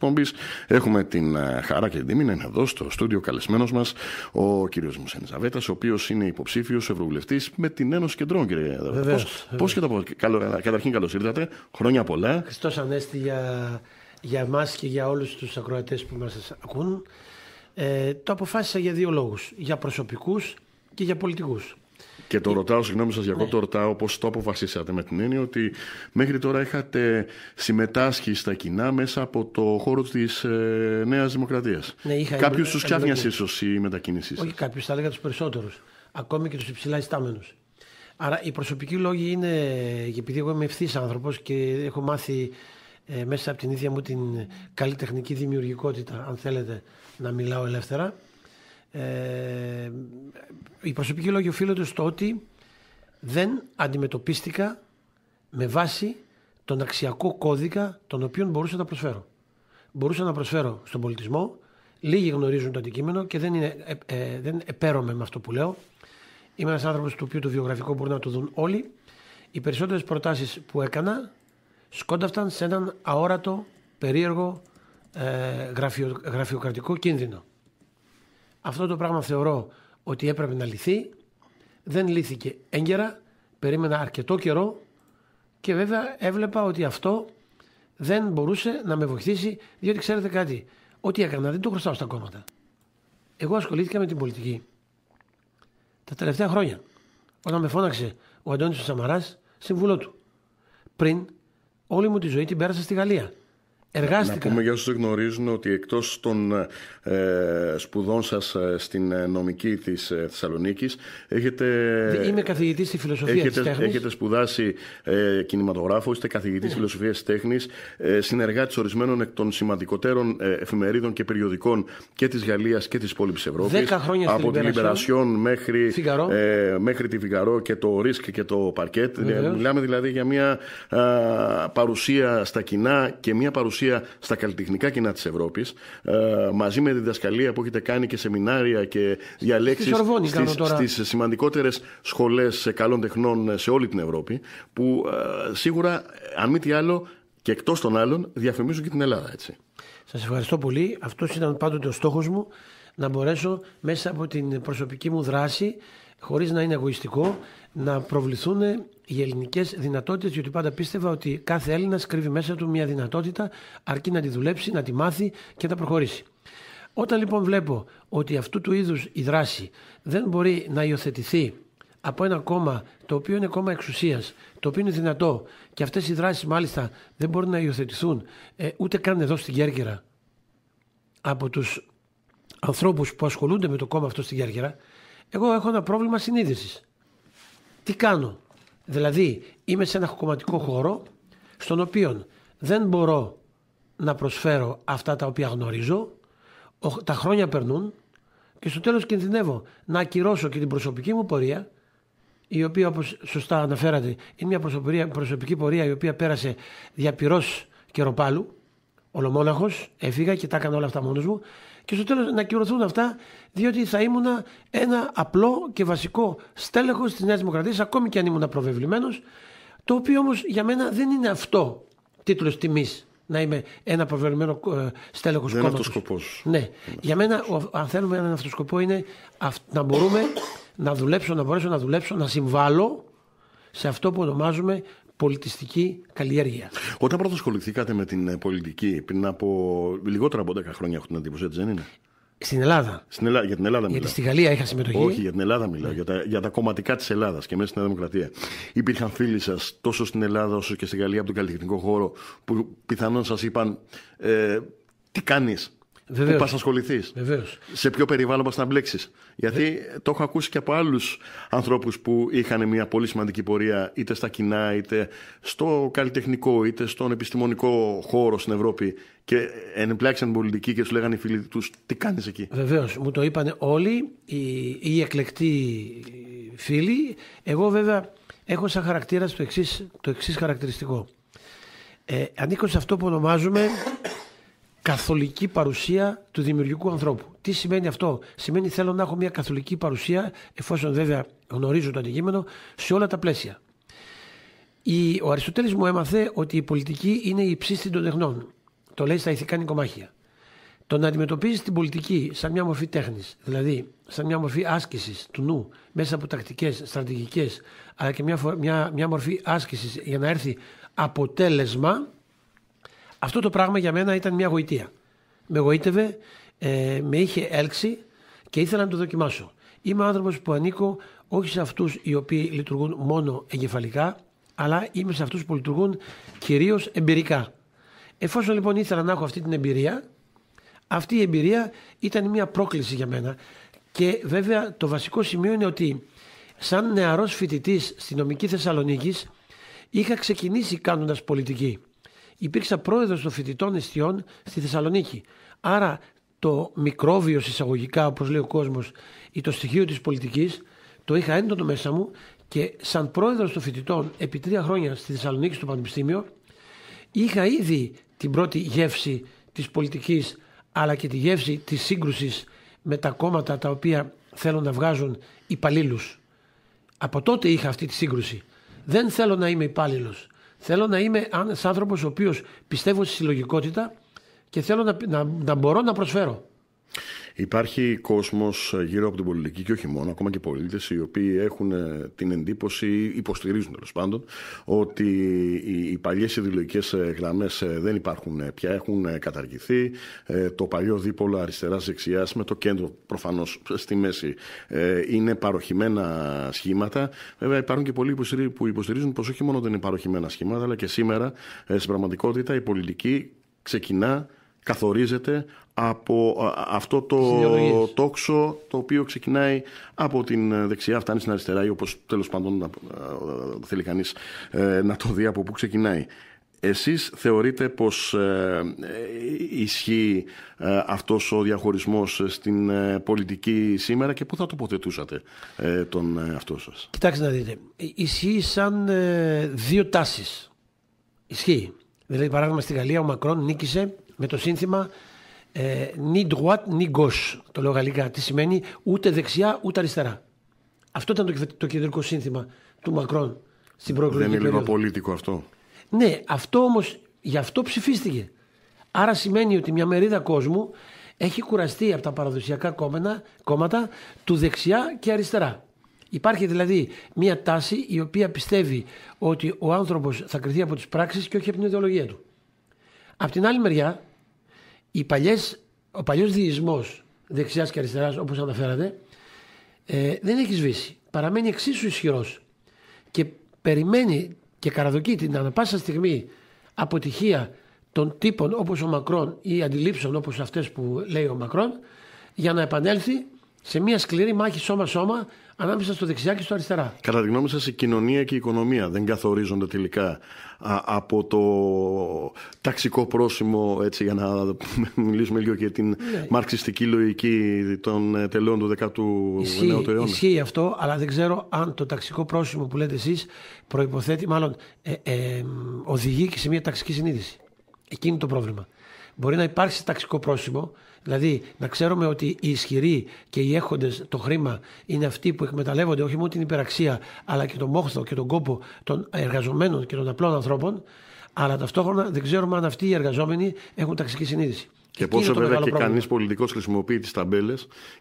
μέρο Έχουμε την ε, χαρά και την τιμή να είναι εδώ στο στούντιο καλεσμένος μας ο κ. Μουσένη ο οποίος είναι υποψήφιος ευρωβουλευτής με την Ένωση Κεντρών, κύριε Ζαβέτα. Πώ και το Καλο... Ε, καταρχήν, καλώς ήρθατε. Χρόνια πολλά. Χριστός Ανέστη για, για εμάς και για όλους τους ακροατές που μας ακούν. Ε, το αποφάσισα για δύο λόγους. Για προσωπικούς και για πολιτικούς. Και το ε, ρωτάω, συγγνώμη σας για αυτό το ρωτάω πώς το αποφασίσατε με την έννοια ότι μέχρι τώρα είχατε συμμετάσχει στα κοινά μέσα από το χώρο της ε, Νέας Δημοκρατίας. Ναι, κάποιου του ξάφνιασε ίσω η μετακίνησή σα. Όχι κάποιου, θα έλεγα τους περισσότερους. Ακόμη και τους υψηλά ιστάμενου. Άρα οι προσωπικοί λόγοι είναι, και επειδή εγώ είμαι ευθύς άνθρωπος και έχω μάθει ε, μέσα από την ίδια μου την καλλιτεχνική δημιουργικότητα, αν θέλετε, να μιλάω ελεύθερα. Ε, η προσωπική λόγη οφείλονται στο ότι δεν αντιμετωπίστηκα με βάση τον αξιακό κώδικα τον οποίο μπορούσα να προσφέρω. Μπορούσα να προσφέρω στον πολιτισμό, λίγοι γνωρίζουν το αντικείμενο και δεν, είναι, ε, ε, δεν επέρωμαι με αυτό που λέω. Είμαι ένας άνθρωπος του οποίου το βιογραφικό μπορεί να το δουν όλοι. Οι περισσότερες προτάσεις που έκανα σκόνταφταν σε έναν αόρατο, περίεργο, ε, γραφειοκρατικό κίνδυνο. Αυτό το πράγμα θεωρώ ότι έπρεπε να λυθεί. Δεν λύθηκε έγκαιρα. Περίμενα αρκετό καιρό και βέβαια έβλεπα ότι αυτό δεν μπορούσε να με βοηθήσει, διότι ξέρετε κάτι. Ό,τι έκανα δεν το χρωστάω στα κόμματα. Εγώ ασχολήθηκα με την πολιτική τα τελευταία χρόνια. Όταν με φώναξε ο Αντώνης Σαμαράς, συμβουλό του. Πριν, όλη μου τη ζωή την πέρασα στη Γαλλία. Εργάστηκα. Να πούμε για όσους δεν γνωρίζουν ότι εκτός των ε, σπουδών σας ε, στην ε, νομική της ε, Θεσσαλονίκης έχετε... Είμαι καθηγητής στη φιλοσοφία έχετε, της τέχνης. Έχετε σπουδάσει ε, κινηματογράφο, είστε καθηγητής ναι. φιλοσοφίας τέχνης, ε, συνεργάτης ορισμένων εκ των σημαντικότερων ε, εφημερίδων και περιοδικών και της Γαλλίας και της υπόλοιπης Ευρώπης. Δέκα χρόνια από τη Λιμπερασιόν μέχρι, μέχρι τη Φιγαρό και το Ρίσκ και το Παρκέτ. Μιλάμε δηλαδή για μια παρουσία στα κοινά και μια παρουσία στα καλλιτεχνικά κοινά της Ευρώπης, ε, μαζί με τη διδασκαλία που έχετε κάνει και σεμινάρια και διαλέξεις στι σημαντικότερες σχολές καλών τεχνών σε όλη την Ευρώπη, που ε, σίγουρα, αν μη τι άλλο, και εκτός των άλλων, διαφημίζουν και την Ελλάδα, έτσι. Σας ευχαριστώ πολύ. Αυτός ήταν πάντοτε ο στόχος μου, να μπορέσω μέσα από την προσωπική μου δράση χωρίς να είναι εγωιστικό, να προβληθούν οι ελληνικές δυνατότητες, γιατί πάντα πίστευα ότι κάθε Έλληνας κρύβει μέσα του μια δυνατότητα, αρκεί να τη δουλέψει, να τη μάθει και να προχωρήσει. Όταν λοιπόν βλέπω ότι αυτού του είδους η δράση δεν μπορεί να υιοθετηθεί από ένα κόμμα το οποίο είναι κόμμα εξουσίας, το οποίο είναι δυνατό και αυτές οι δράσεις μάλιστα δεν μπορούν να υιοθετηθούν ε, ούτε καν εδώ στην Κέρκυρα από τους ανθρώπους που ασχολούνται με το κόμμα αυτό στην Κέρκυρα, εγώ έχω ένα πρόβλημα συνείδησης. Τι κάνω. Δηλαδή, είμαι σε ένα κομματικό χώρο, στον οποίο δεν μπορώ να προσφέρω αυτά τα οποία γνωρίζω, τα χρόνια περνούν και στο τέλος κινδυνεύω να ακυρώσω και την προσωπική μου πορεία, η οποία όπως σωστά αναφέρατε είναι μια προσωπική, προσωπική πορεία η οποία πέρασε διαπυρός καιροπάλου, ολομόναχος, έφυγα και τα έκανα όλα αυτά μόνος μου και στο τέλος να κυρωθούν αυτά, διότι θα ήμουν ένα απλό και βασικό στέλεχος της Νέας Δημοκρατίας, ακόμη και αν ήμουν προβεβλημένος, το οποίο όμως για μένα δεν είναι αυτό τίτλος τιμής να είμαι ένα προβεβλημένο ε, στέλεχος κόμματο. Δεν είναι αυτό ο σκοπό. Ναι. Για μένα, αν θέλουμε έναν αυτό σκοπό, είναι να μπορούμε να δουλέψω, να μπορέσω να δουλέψω, να συμβάλλω σε αυτό που ονομάζουμε πολιτιστική καλλιέργεια. Όταν πρώτα ασχοληθήκατε με την ε, πολιτική, πριν από λιγότερα από 10 χρόνια, έχω την εντύπωση, έτσι δεν είναι. Στην Ελλάδα. Στην Ελλάδα για την Ελλάδα μιλάω. Γιατί στη Γαλλία είχα συμμετοχή. Όχι, για την Ελλάδα μιλάω. Ναι. Για, τα, για τα κομματικά της Ελλάδας και μέσα στην Δημοκρατία. Υπήρχαν φίλοι σας τόσο στην Ελλάδα όσο και στη Γαλλία από τον καλλιτεχνικό χώρο που πιθανόν σας είπαν ε, τι κάνεις, Βεβαίως. Πού πας ασχοληθεί. Σε ποιο περιβάλλον πας να μπλέξεις. Γιατί Βε... το έχω ακούσει και από άλλους ανθρώπους που είχαν μια πολύ σημαντική πορεία είτε στα κοινά, είτε στο καλλιτεχνικό, είτε στον επιστημονικό χώρο στην Ευρώπη. Και ενεπλάξαν πολιτική και του λέγανε οι φίλοι τους, τι κάνεις εκεί. Βεβαίως. Μου το είπαν όλοι οι, οι εκλεκτοί φίλοι. Εγώ βέβαια έχω σαν χαρακτήρας το εξής χαρακτηριστικό. Ε, ανήκω σε αυτό που ονομάζουμε καθολική παρουσία του δημιουργικού ανθρώπου. Τι σημαίνει αυτό. Σημαίνει θέλω να έχω μια καθολική παρουσία, εφόσον βέβαια γνωρίζω το αντικείμενο, σε όλα τα πλαίσια. ο Αριστοτέλης μου έμαθε ότι η πολιτική είναι η ψήστη των τεχνών. Το λέει στα ηθικά νοικομάχια. Το να αντιμετωπίζεις την πολιτική σαν μια μορφή τέχνης, δηλαδή σαν μια μορφή άσκησης του νου μέσα από τακτικές, στρατηγικές, αλλά και μια, μια, μια μορφή άσκησης για να έρθει αποτέλεσμα, αυτό το πράγμα για μένα ήταν μια γοητεία. Με γοήτευε, ε, με είχε έλξει και ήθελα να το δοκιμάσω. Είμαι άνθρωπος που ανήκω όχι σε αυτούς οι οποίοι λειτουργούν μόνο εγκεφαλικά, αλλά είμαι σε αυτούς που λειτουργούν κυρίως εμπειρικά. Εφόσον λοιπόν ήθελα να έχω αυτή την εμπειρία, αυτή η εμπειρία ήταν μια πρόκληση για μένα. Και βέβαια το βασικό σημείο είναι ότι σαν νεαρός φοιτητής στη νομική Θεσσαλονίκης είχα ξεκινήσει κάνοντας πολιτική υπήρξα πρόεδρος των φοιτητών εστιών στη Θεσσαλονίκη. Άρα το μικρόβιο εισαγωγικά, όπως λέει ο κόσμος, ή το στοιχείο της πολιτικής, το είχα έντονο μέσα μου και σαν πρόεδρος των φοιτητών επί τρία χρόνια στη Θεσσαλονίκη στο Πανεπιστήμιο, είχα ήδη την πρώτη γεύση της πολιτικής αλλά και τη γεύση της σύγκρουσης με τα κόμματα τα οποία θέλουν να βγάζουν υπαλλήλους. Από τότε είχα αυτή τη σύγκρουση. Δεν θέλω να είμαι υπάλληλος. Θέλω να είμαι ένα άνθρωπος ο οποίος πιστεύω στη συλλογικότητα και θέλω να, να, να μπορώ να προσφέρω. Υπάρχει κόσμος γύρω από την πολιτική και όχι μόνο, ακόμα και πολίτες, οι οποίοι έχουν ε, την εντύπωση, υποστηρίζουν τέλος πάντων, ότι οι παλιές ιδεολογικές ε, γραμμές ε, δεν υπάρχουν πια, έχουν καταργηθεί. Το παλιό δίπολο αριστερά-δεξιά με το κέντρο προφανώς στη μέση είναι παροχημένα σχήματα. Βέβαια, υπάρχουν και πολλοί που υποστηρίζουν πως όχι μόνο δεν είναι παροχημένα σχήματα, αλλά και σήμερα στην πραγματικότητα η πολιτική ξεκινά καθορίζεται από αυτό το τόξο το οποίο ξεκινάει από την δεξιά, φτάνει στην αριστερά ή όπως τέλος πάντων θέλει κανείς ε, να το δει από πού ξεκινάει. Εσείς θεωρείτε πως ε, ε, ισχύει ε, αυτός ο διαχωρισμός στην πολιτική σήμερα και πού θα τοποθετούσατε τον αυτό σας. Κοιτάξτε να δείτε. Ισχύει σαν δύο τάσεις. Ισχύει. Δηλαδή παράδειγμα στη Γαλλία ο Μακρόν νίκησε με το σύνθημα ε, ni droite ni gauche, το λέω γαλλικά. Τι σημαίνει ούτε δεξιά ούτε αριστερά. Αυτό ήταν το, το κεντρικό σύνθημα του Μακρόν στην προεκλογική Δεν είναι λίγο πολίτικο αυτό. Ναι, αυτό όμως... γι' αυτό ψηφίστηκε. Άρα σημαίνει ότι μια μερίδα κόσμου έχει κουραστεί από τα παραδοσιακά κόμματα, κόμματα του δεξιά και αριστερά. Υπάρχει δηλαδή μια τάση η οποία πιστεύει ότι ο άνθρωπος... θα κριθεί από τις πράξεις και όχι από την ιδεολογία του. Απ' την άλλη μεριά, οι παλιές, ο παλιός διεισμός δεξιάς και αριστεράς όπως αναφέρατε ε, δεν έχει σβήσει. Παραμένει εξίσου ισχυρός και περιμένει και καραδοκεί την ανα πάσα στιγμή αποτυχία των τύπων όπως ο Μακρόν ή αντιλήψεων όπως αυτές που λέει ο Μακρόν για να επανέλθει σε μια σκληρή μάχη σώμα-σώμα ανάμεσα στο δεξιά και στο αριστερά. Κατά τη γνώμη σας, η κοινωνία και η οικονομία δεν καθορίζονται τελικά από το ταξικό πρόσημο, έτσι, για να μιλήσουμε λίγο για την ναι. μαρξιστική λογική των ε, τελών του 19ου αιώνα. Ισχύει αυτό, αλλά δεν ξέρω αν το ταξικό πρόσημο που λέτε εσείς προποθέτει, μάλλον ε, ε, οδηγεί και σε μια ταξική συνείδηση. Εκείνη το πρόβλημα. Μπορεί να υπάρξει ταξικό πρόσημο, Δηλαδή να ξέρουμε ότι οι ισχυροί και οι έχοντες το χρήμα είναι αυτοί που εκμεταλλεύονται όχι μόνο την υπεραξία αλλά και τον μόχθο και τον κόπο των εργαζομένων και των απλών ανθρώπων. Αλλά ταυτόχρονα δεν ξέρουμε αν αυτοί οι εργαζόμενοι έχουν ταξική συνείδηση. Και πόσο βέβαια και κανείς πολιτικός χρησιμοποιεί τις ταμπέλες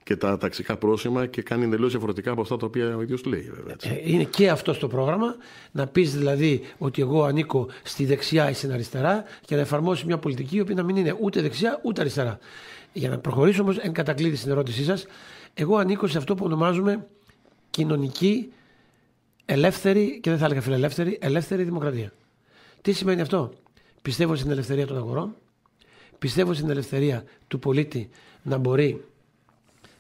και τα ταξικά πρόσημα και κάνει εντελώς διαφορετικά από αυτά τα οποία ο ίδιος λέει, βέβαια. Έτσι. Ε, είναι και αυτό το πρόγραμμα. Να πεις δηλαδή ότι εγώ ανήκω στη δεξιά ή στην αριστερά και να εφαρμόσει μια πολιτική η οποία να μην είναι ούτε δεξιά ούτε αριστερά. Για να προχωρήσω όμως, εν κατακλείδη στην ερώτησή σας, εγώ ανήκω σε αυτό που ονομάζουμε κοινωνική, ελεύθερη και δεν θα έλεγα φιλελεύθερη, ελεύθερη δημοκρατία. Τι σημαίνει αυτό, Πιστεύω στην ελευθερία των αγορών, πιστεύω στην ελευθερία του πολίτη να μπορεί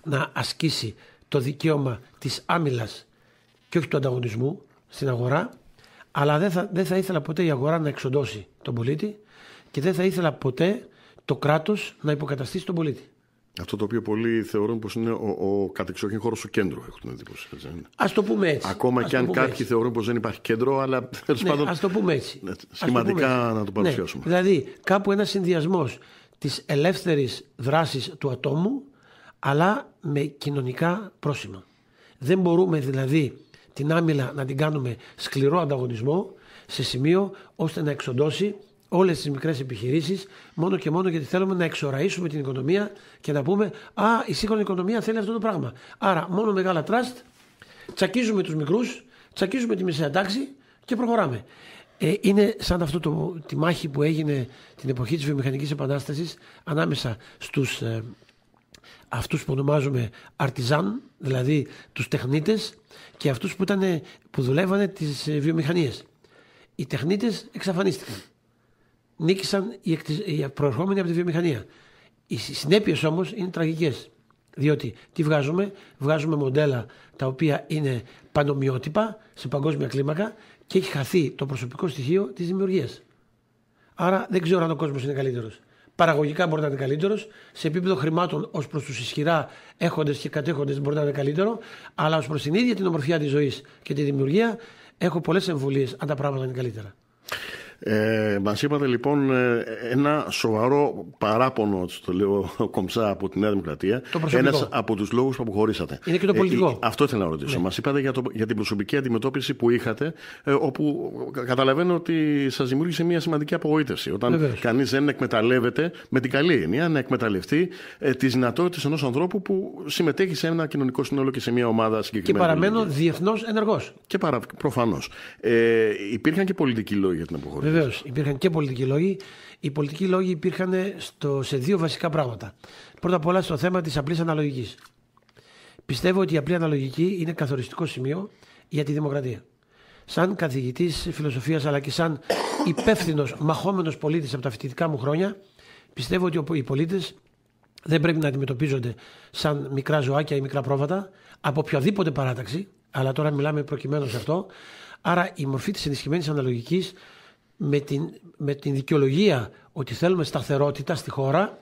να ασκήσει το δικαίωμα της άμυλας και όχι του ανταγωνισμού στην αγορά, αλλά δεν θα, δεν θα ήθελα ποτέ η αγορά να εξοντώσει τον πολίτη και δεν θα ήθελα ποτέ το κράτος να υποκαταστήσει τον πολίτη. Αυτό το οποίο πολλοί θεωρούν πως είναι ο, ο κατεξοχήν χώρος του κέντρου, έχω την εντύπωση. Α ναι. το πούμε έτσι. Ακόμα και αν κάποιοι θεωρούν πως δεν υπάρχει κέντρο, αλλά τέλο ναι, πάντων. Α το πούμε έτσι. Ναι, σχηματικά να το ναι. παρουσιάσουμε. δηλαδή, κάπου ένας συνδυασμός της ελεύθερης δράσης του ατόμου, αλλά με κοινωνικά πρόσημα. Δεν μπορούμε δηλαδή την άμυλα να την κάνουμε σκληρό ανταγωνισμό σε σημείο ώστε να εξοντώσει όλες τις μικρές επιχειρήσεις, μόνο και μόνο γιατί θέλουμε να εξοραίσουμε την οικονομία και να πούμε Α, η σύγχρονη οικονομία θέλει αυτό το πράγμα. Άρα, μόνο μεγάλα τραστ, τσακίζουμε τους μικρούς, τσακίζουμε τη μεσαία τάξη και προχωράμε. Ε, είναι σαν αυτό το, τη μάχη που έγινε την εποχή της βιομηχανικής επανάστασης ανάμεσα στους ε, αυτούς που ονομάζουμε αρτιζάν, δηλαδή τους τεχνίτες και αυτούς που, ήταν, που δουλεύανε τις ε, βιομηχανίες. Οι τεχνίτες εξαφανίστηκαν νίκησαν οι, εκτι... οι προερχόμενοι από τη βιομηχανία. Οι συνέπειες όμως είναι τραγικές. Διότι τι βγάζουμε, βγάζουμε μοντέλα τα οποία είναι πανομοιότυπα σε παγκόσμια κλίμακα και έχει χαθεί το προσωπικό στοιχείο της δημιουργίας. Άρα δεν ξέρω αν ο κόσμος είναι καλύτερος. Παραγωγικά μπορεί να είναι καλύτερος, σε επίπεδο χρημάτων ως προς τους ισχυρά έχοντες και κατέχοντες μπορεί να είναι καλύτερο, αλλά ως προς την ίδια την ομορφιά της ζωής και τη δημιουργία έχω πολλές εμβολίες αν τα πράγματα είναι καλύτερα. Ε, Μας είπατε λοιπόν ε, ένα σοβαρό παράπονο, το λέω κομψά, από τη Νέα Δημοκρατία. Ένας από τους λόγους που αποχωρήσατε. Είναι και το ε, πολιτικό. Ε, αυτό ήθελα να ρωτήσω. Ναι. Μας είπατε για, το, για την προσωπική αντιμετώπιση που είχατε, ε, όπου καταλαβαίνω ότι σας δημιούργησε μια σημαντική απογοήτευση. Όταν κανείς δεν εκμεταλλεύεται, με την καλή έννοια, να εκμεταλλευτεί ε, τις δυνατότητες ενός ανθρώπου που συμμετέχει σε ένα κοινωνικό συνόλο και σε μια ομάδα συγκεκριμένη. Και παραμένω διεθνώς ενεργός. Και παρα... προφανώς. Ε, υπήρχαν και πολιτικοί λόγοι για την αποχώρηση. Βεβαίως, υπήρχαν και πολιτικοί λόγοι. Οι πολιτικοί λόγοι υπήρχαν στο, σε δύο βασικά πράγματα. Πρώτα απ' όλα στο θέμα της απλής αναλογικής. Πιστεύω ότι η απλή αναλογική είναι καθοριστικό σημείο για τη δημοκρατία. Σαν καθηγητής φιλοσοφίας αλλά και σαν υπεύθυνος, μαχόμενος πολίτης από τα φοιτητικά μου χρόνια, πιστεύω ότι οι πολίτες δεν πρέπει να αντιμετωπίζονται σαν μικρά ζωάκια ή μικρά πρόβατα από οποιαδήποτε παράταξη, αλλά τώρα μιλάμε προκειμένου σε αυτό. Άρα η μορφή της ενισχυμένης αναλογικής με την, με την δικαιολογία ότι θέλουμε σταθερότητα στη χώρα,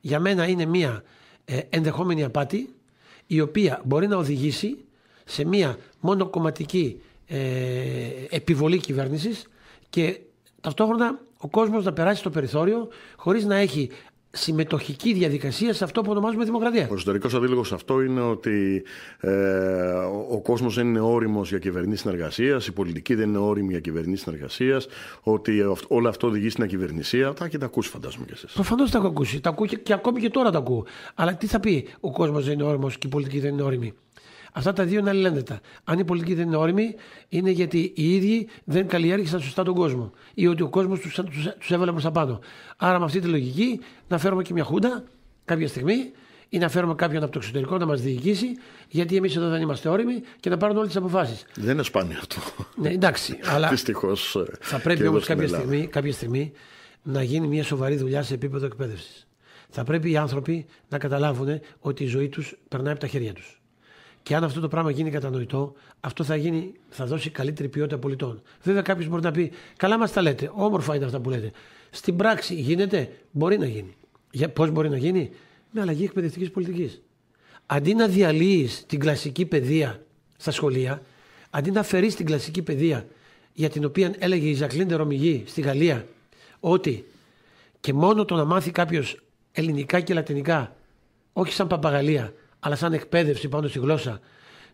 για μένα είναι μια ε, ενδεχόμενη απάτη η οποία μπορεί να οδηγήσει σε μια μονοκομματική ε, επιβολή κυβέρνησης και ταυτόχρονα ο κόσμος να περάσει στο περιθώριο χωρίς να έχει συμμετοχική διαδικασία σε αυτό που ονομάζουμε δημοκρατία. Ο ιστορικός αντίλογο αυτό είναι ότι ε, ο κόσμος δεν είναι όριμος για κυβερνή συνεργασίας, η πολιτική δεν είναι όριμη για κυβερνή συνεργασίας, ότι όλο αυτό οδηγεί στην ακυβερνησία. Τα έχετε ακούσει, φαντάζομαι κι εσείς. Προφανώς τα έχω ακούσει. Τα ακούω και, και ακόμη και τώρα τα ακούω. Αλλά τι θα πει ο κόσμος δεν είναι όριμος και η πολιτική δεν είναι όριμη. Αυτά τα δύο είναι αλληλένδετα. Αν η πολιτική δεν είναι όρημη, είναι γιατί οι ίδιοι δεν καλλιέργησαν σωστά τον κόσμο. Ή ότι ο κόσμος τους έβαλε προς τα πάνω. Άρα, με αυτή τη λογική, να φέρουμε και μια χούντα κάποια στιγμή ή να φέρουμε κάποιον από το εξωτερικό να μας διοικήσει, γιατί εμείς εδώ δεν είμαστε όρημοι και να πάρουν όλες τις αποφάσεις. Δεν είναι σπάνιο αυτό. Ναι, εντάξει. αλλά Δυστυχώς, ε, θα πρέπει όμω κάποια, στιγμή, κάποια στιγμή να γίνει μια σοβαρή δουλειά σε επίπεδο εκπαίδευσης. Θα πρέπει οι άνθρωποι να καταλάβουν ότι η ζωή τους περνάει από τα χέρια τους. Και αν αυτό το πράγμα γίνει κατανοητό, αυτό θα, γίνει, θα δώσει καλύτερη ποιότητα πολιτών. Βέβαια, κάποιος μπορεί να πει: Καλά, μας τα λέτε. Όμορφα είναι αυτά που λέτε. Στην πράξη γίνεται, μπορεί να γίνει. Πώς μπορεί να γίνει, με αλλαγή εκπαιδευτικής πολιτικής. Αντί να διαλύεις την κλασική παιδεία στα σχολεία, αντί να αφαιρείς την κλασική παιδεία για την οποία έλεγε η Ζακλίν Ρομιγή στη Γαλλία ότι και μόνο το να μάθει κάποιος ελληνικά και λατινικά, όχι σαν παπαγαλία, αλλά σαν εκπαίδευση πάνω στη γλώσσα,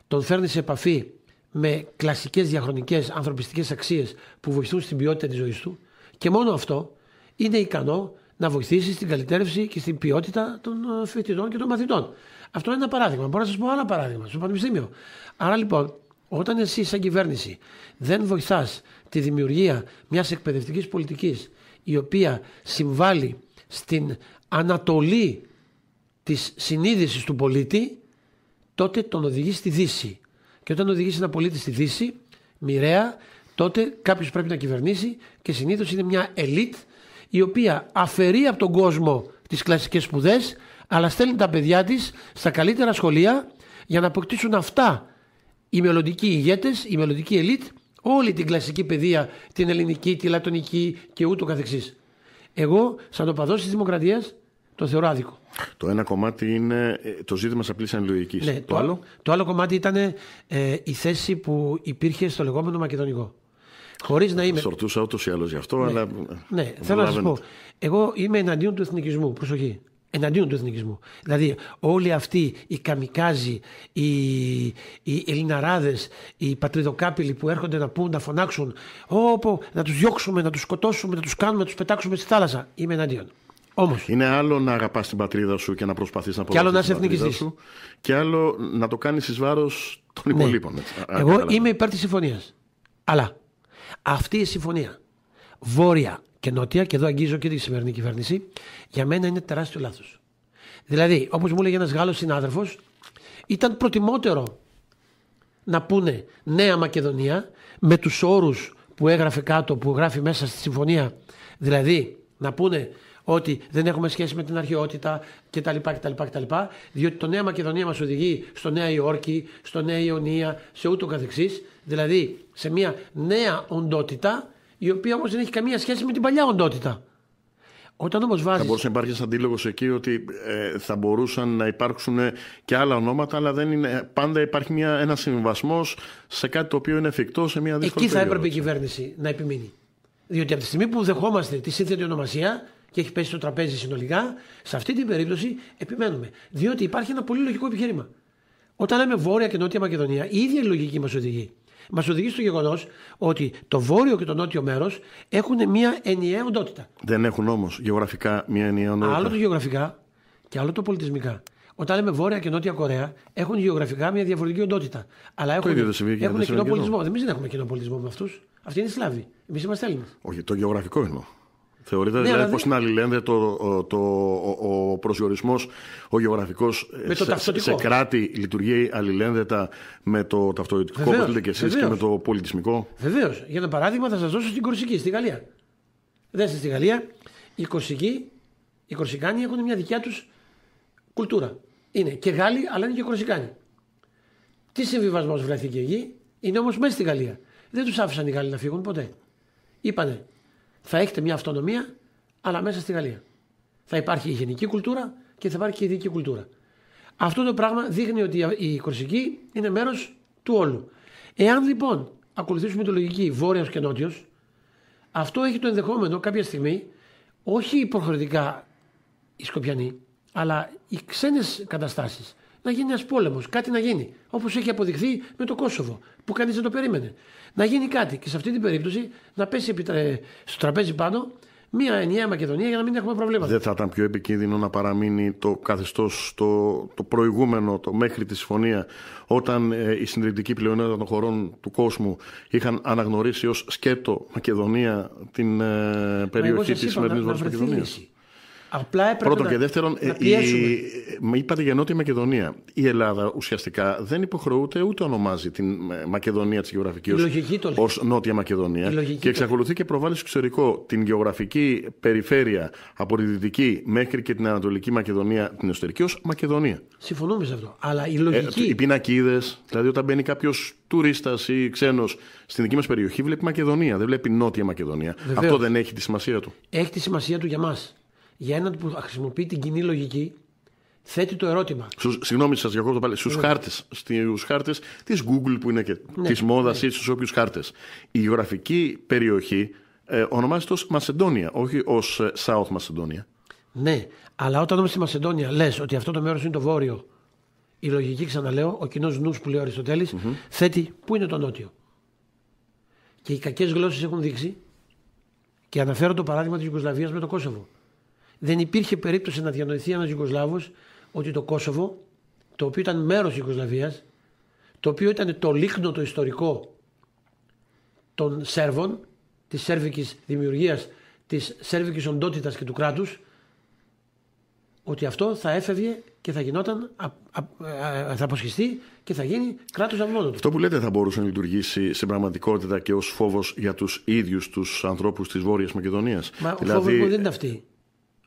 τον φέρνει σε επαφή με κλασικές διαχρονικές ανθρωπιστικές αξίες που βοηθούν στην ποιότητα της ζωής του. Και μόνο αυτό είναι ικανό να βοηθήσει στην καλυτέρευση και στην ποιότητα των ε, φοιτητών και των μαθητών. Αυτό είναι ένα παράδειγμα. Μπορώ να σας πω άλλα παράδειγμα στο Πανεπιστήμιο. Άρα λοιπόν, όταν εσύ, σαν κυβέρνηση, δεν βοηθάς τη δημιουργία μιας εκπαιδευτικής πολιτικής η οποία συμβάλλει στην ανατολή της συνείδησης του πολίτη, τότε τον οδηγεί στη Δύση. Και όταν οδηγείς ένα πολίτη στη Δύση, μοιραία, τότε κάποιος πρέπει να κυβερνήσει και συνήθως είναι μια ελίτ η οποία αφαιρεί από τον κόσμο τις κλασικές σπουδές, αλλά στέλνει τα παιδιά της στα καλύτερα σχολεία για να αποκτήσουν αυτά οι μελλοντικοί ηγέτες, η μελλοντική ελίτ, όλη την κλασική παιδεία, την ελληνική, τη λατωνική και ούτω καθεξής. Εγώ, σαν το παδό της Δημοκρατίας, το θεωρώ άδικο. Το ένα κομμάτι είναι ε, το ζήτημα τη απλή ανηλογική. Ναι, το, άλλο... το άλλο κομμάτι ήταν ε, η θέση που υπήρχε στο λεγόμενο μακεδονικό. Χωρίς να είμαι. Σορτούσα ούτως ή άλλως γι' αυτό, ναι. αλλά. Ναι, ναι. θέλω να σας πω. Εγώ είμαι εναντίον του εθνικισμού. Προσοχή. Εναντίον του εθνικισμού. Δηλαδή, όλοι αυτοί οι καμικάζοι, οι, οι ελληναράδες, οι πατριδοκάπηλοι που έρχονται να πούν, να φωνάξουν, όπου να τους διώξουμε, να τους σκοτώσουμε, να τους κάνουμε, να τους πετάξουμε στη θάλασσα. Είμαι εναντίον. Είναι άλλο να αγαπάς την πατρίδα σου και να προσπαθείς να Και άλλο να σου Και άλλο να το κάνεις εις βάρος των ναι. υπολείπων. Έτσι. Εγώ είμαι υπέρ της συμφωνίας. Αλλά αυτή η συμφωνία βόρεια και νότια, και εδώ αγγίζω και τη σημερινή κυβέρνηση, για μένα είναι τεράστιο λάθος. Δηλαδή, όπως μου έλεγε ένας Γάλλος συνάδελφος, ήταν προτιμότερο να πούνε Νέα Μακεδονία με τους όρους που έγραφε κάτω, που γράφει μέσα στη συμφωνία. Δηλαδή, να πούνε ότι δεν έχουμε σχέση με την αρχαιότητα κτλ. κτλ, κτλ διότι το Νέα Μακεδονία μας οδηγεί στο Νέα Υόρκη, στο Νέα Ιωνία, σε ούτω καθεξής. Δηλαδή σε μια νέα οντότητα η οποία όμως δεν έχει καμία σχέση με την παλιά οντότητα. Θα μπορούσε να υπάρχει αντίλογος εκεί ότι ε, θα μπορούσαν να υπάρξουν ε, και άλλα ονόματα, αλλά δεν είναι, πάντα υπάρχει μια, ένας συμβασμός σε κάτι το οποίο είναι εφικτό σε μια δύσκολη Εκεί θα έπρεπε η κυβέρνηση να επιμείνει. Διότι από τη στιγμή που δεχόμαστε τη σύνθετη ονομασία, και έχει πέσει στο τραπέζι συνολικά, σε αυτή την περίπτωση επιμένουμε. Διότι υπάρχει ένα πολύ λογικό επιχείρημα. Όταν λέμε Βόρεια και Νότια Μακεδονία, η ίδια η λογική μας οδηγεί. Μας οδηγεί στο γεγονός ότι το βόρειο και το νότιο μέρος έχουν μια ενιαία οντότητα. Δεν έχουν όμως γεωγραφικά μια ενιαία οντότητα. Άλλο το γεωγραφικά και άλλο το πολιτισμικά. Όταν λέμε Βόρεια και Νότια Κορέα, έχουν γεωγραφικά μια διαφορετική οντότητα. Αλλά έχουν, κοινό πολιτισμό. Εμείς δεν έχουμε κοινό πολιτισμό με αυτούς. Αυτοί είναι Σλάβοι. Εμείς είμαστε Έλληνες. Όχι, το γεωγραφικό εννοώ. Θεωρείτε ναι, δηλαδή, πως είναι αλληλένδετο το, το, ο, ο προσδιορισμός ο γεωγραφικός με το σε, σε, κράτη λειτουργεί αλληλένδετα με το ταυτοδιωτικό που λέτε και εσείς και με το πολιτισμικό. Βεβαίως. Για το παράδειγμα θα σας δώσω στην Κορσική, στη Γαλλία. Δέστε στη Γαλλία, οι Κορσικοί, οι Κορσικάνοι έχουν μια δικιά τους κουλτούρα. Είναι και Γάλλοι αλλά είναι και Κορσικάνοι. Τι συμβιβασμός βρέθηκε εκεί, είναι όμως μέσα στη Γαλλία. Δεν τους άφησαν οι Γάλλοι να φύγουν ποτέ. Είπανε, θα έχετε μια αυτονομία, αλλά μέσα στη Γαλλία. Θα υπάρχει η γενική κουλτούρα και θα υπάρχει και η ειδική κουλτούρα. Αυτό το πράγμα δείχνει ότι η Κορσική είναι μέρος του όλου. Εάν λοιπόν ακολουθήσουμε τη λογική βόρειος και νότιος, αυτό έχει το ενδεχόμενο κάποια στιγμή, όχι υποχρεωτικά οι Σκοπιανοί, αλλά οι ξένες καταστάσεις να γίνει ένας πόλεμος, κάτι να γίνει. Όπως έχει αποδειχθεί με το Κόσοβο, που κανείς δεν το περίμενε. Να γίνει κάτι και σε αυτή την περίπτωση να πέσει στο τραπέζι πάνω μια ενιαία Μακεδονία για να μην έχουμε προβλήματα. Δεν θα ήταν πιο επικίνδυνο να παραμείνει το καθεστώς το, το προηγούμενο, το μέχρι τη συμφωνία, όταν ε, η συντηρητική πλειονότητα των χωρών του κόσμου είχαν αναγνωρίσει ως σκέτο Μακεδονία την ε, περιοχή τη σημερινή Βόρεια Μακεδονία. Απλά έπρεπε Πρώτον να, και δεύτερον, να ε, η, ε, είπατε για Νότια Μακεδονία. Η Ελλάδα ουσιαστικά δεν υποχρεούται ούτε ονομάζει την ε, Μακεδονία της γεωγραφικής ως Νότια Μακεδονία. Και εξακολουθεί και προβάλλει στο εξωτερικό την γεωγραφική περιφέρεια από τη Δυτική μέχρι και την Ανατολική Μακεδονία, την εσωτερική, ως Μακεδονία. Συμφωνούμε σε αυτό. Αλλά η λογική. Ε, οι πινακίδες, δηλαδή όταν μπαίνει κάποιος τουρίστας ή ξένος στην δική μας περιοχή, βλέπει Μακεδονία, δεν βλέπει Νότια Μακεδονία. Αυτό δεν έχει τη σημασία του. Έχει τη σημασία του για μας για έναν που χρησιμοποιεί την κοινή λογική, θέτει το ερώτημα. συγγνώμη, σας διακόπτω πάλι. Στους χάρτε της Google που είναι και ναι, της μόδας ναι. ή στους όποιους χάρτες. Η γεωγραφική περιοχή ε, ονομάζεται ως Μασεντόνια, όχι ως ε, South Macedonia. Ναι, αλλά όταν όμω στη Μασεντόνια λες ότι αυτό το μέρος είναι το βόρειο, η λογική, ξαναλέω, ο κοινός νους που λέει ο αριστοτελη mm θέτει πού είναι το νότιο. Και οι κακές γλώσσες έχουν δείξει, και αναφέρω το παράδειγμα της Ιουγκοσλαβίας με το Κόσοβο δεν υπήρχε περίπτωση να διανοηθεί ένας Ιουγκοσλάβος ότι το Κόσοβο, το οποίο ήταν μέρος της Ιουγκοσλαβίας, το οποίο ήταν το λίχνο το ιστορικό των Σέρβων, της σέρβικης δημιουργίας, της σέρβικης οντότητας και του κράτους, ότι αυτό θα έφευγε και θα γινόταν, θα αποσχιστεί και θα γίνει κράτος από Αυτό που λέτε θα μπορούσε να λειτουργήσει σε πραγματικότητα και ως φόβος για τους ίδιους τους ανθρώπους της Βόρειας Μακεδονίας. Μα δηλαδή... ο φόβο δεν είναι αυτή.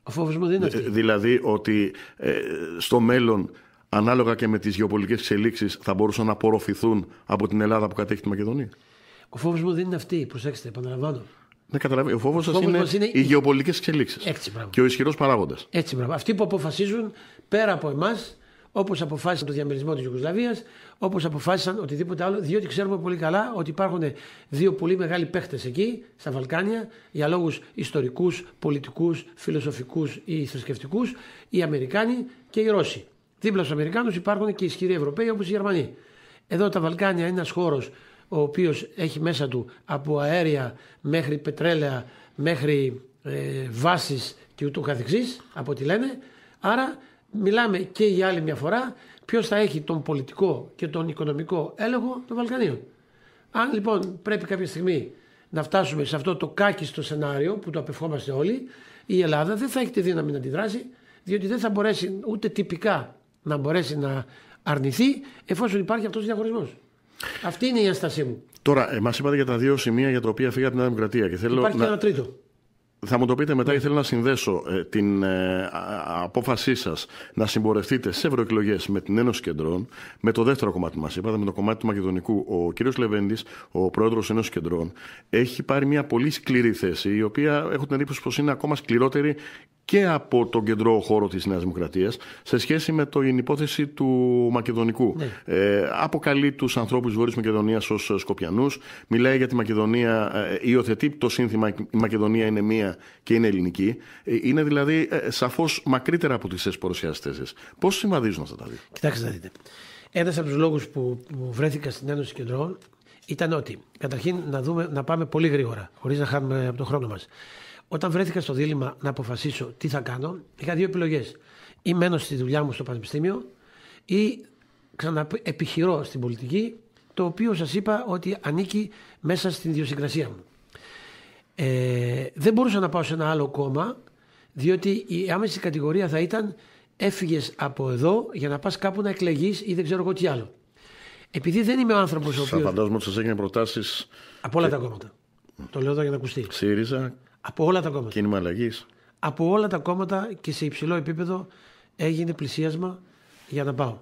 Ο φόβος μου δεν είναι αυτή. Ε, δηλαδή ότι ε, στο μέλλον ανάλογα και με τις γεωπολιτικές εξελίξεις θα μπορούσαν να απορροφηθούν από την Ελλάδα που κατέχει τη Μακεδονία. Ο φόβο μου δεν είναι αυτή, προσέξτε, επαναλαμβάνω. Ναι, καταλαβαίνω. Ο φόβο σα είναι, είναι, οι γεωπολιτικές εξελίξεις. Και ο ισχυρός παράγοντας. Έτσι, πράγμα. Αυτοί που αποφασίζουν πέρα από εμάς όπως αποφάσισαν το διαμερισμό της Ιουγκοσλαβίας, όπως αποφάσισαν οτιδήποτε άλλο, διότι ξέρουμε πολύ καλά ότι υπάρχουν δύο πολύ μεγάλοι παίχτες εκεί, στα Βαλκάνια, για λόγους ιστορικούς, πολιτικούς, φιλοσοφικούς ή θρησκευτικούς, οι Αμερικάνοι και οι Ρώσοι. Δίπλα στους Αμερικάνους υπάρχουν και ισχυροί Ευρωπαίοι όπως οι Γερμανοί. Εδώ τα Βαλκάνια είναι ένας χώρος ο οποίος έχει μέσα του από αέρια μέχρι πετρέλαια μέχρι ε, βάσεις και ούτω καθεξής, από ό,τι λένε. Άρα μιλάμε και για άλλη μια φορά ποιος θα έχει τον πολιτικό και τον οικονομικό έλεγχο των Βαλκανίων. Αν λοιπόν πρέπει κάποια στιγμή να φτάσουμε σε αυτό το κάκιστο σενάριο που το απευχόμαστε όλοι, η Ελλάδα δεν θα έχει τη δύναμη να αντιδράσει, διότι δεν θα μπορέσει ούτε τυπικά να μπορέσει να αρνηθεί εφόσον υπάρχει αυτός ο διαχωρισμός. Αυτή είναι η ένστασή μου. Τώρα, μα είπατε για τα δύο σημεία για τα οποία φύγατε την Δημοκρατία. υπάρχει να... και ένα τρίτο. Θα μου το πείτε μετά, ήθελα να συνδέσω ε, την ε, απόφασή σας να συμπορευτείτε σε ευρωεκλογές με την Ένωση Κεντρών, με το δεύτερο κομμάτι μας είπατε, με το κομμάτι του Μακεδονικού. Ο κ. Λεβέντης, ο πρόεδρος Ένωσης Κεντρών, έχει πάρει μια πολύ σκληρή θέση, η οποία έχω την εντύπωση πως είναι ακόμα σκληρότερη και από τον κεντρό χώρο της Νέας Δημοκρατίας σε σχέση με την υπόθεση του Μακεδονικού. Ναι. Ε, αποκαλεί τους ανθρώπους της Βόρειας Μακεδονίας ως ε, Σκοπιανούς, μιλάει για τη Μακεδονία, ε, υιοθετεί το σύνθημα «Η Μακεδονία είναι μία και είναι ελληνική». Ε, είναι δηλαδή ε, σαφώς μακρύτερα από τις εσποροσιάς θέσεις. Πώς συμβαδίζουν αυτά τα δύο. Κοιτάξτε να δείτε. Ένας από τους λόγους που βρέθηκα στην Ένωση Κεντρών ήταν ότι καταρχήν να, δούμε, να πάμε πολύ γρήγορα, χωρίς να χάνουμε από τον χρόνο μας. Όταν βρέθηκα στο δίλημα να αποφασίσω τι θα κάνω, είχα δύο επιλογές. Ή μένω στη δουλειά μου στο πανεπιστήμιο, ή ξαναεπιχειρώ στην πολιτική, το οποίο σας είπα ότι ανήκει μέσα στην ιδιοσυγκρασία μου. Ε, δεν μπορούσα να πάω σε ένα άλλο κόμμα, διότι η άμεση κατηγορία θα ήταν έφυγες από εδώ για να πας κάπου να εκλεγείς ή δεν ξέρω εγώ τι άλλο. Επειδή δεν είμαι ο άνθρωπος ο οποίος. Φαντάζομαι ότι σας έγινε προτάσεις. Από όλα τα κόμματα. Το λέω εδώ για να ακουστεί. ΣΥΡΙΖΑ, από όλα τα κόμματα. Κίνημα αλλαγής. Από όλα τα κόμματα και σε υψηλό επίπεδο έγινε πλησίασμα για να παω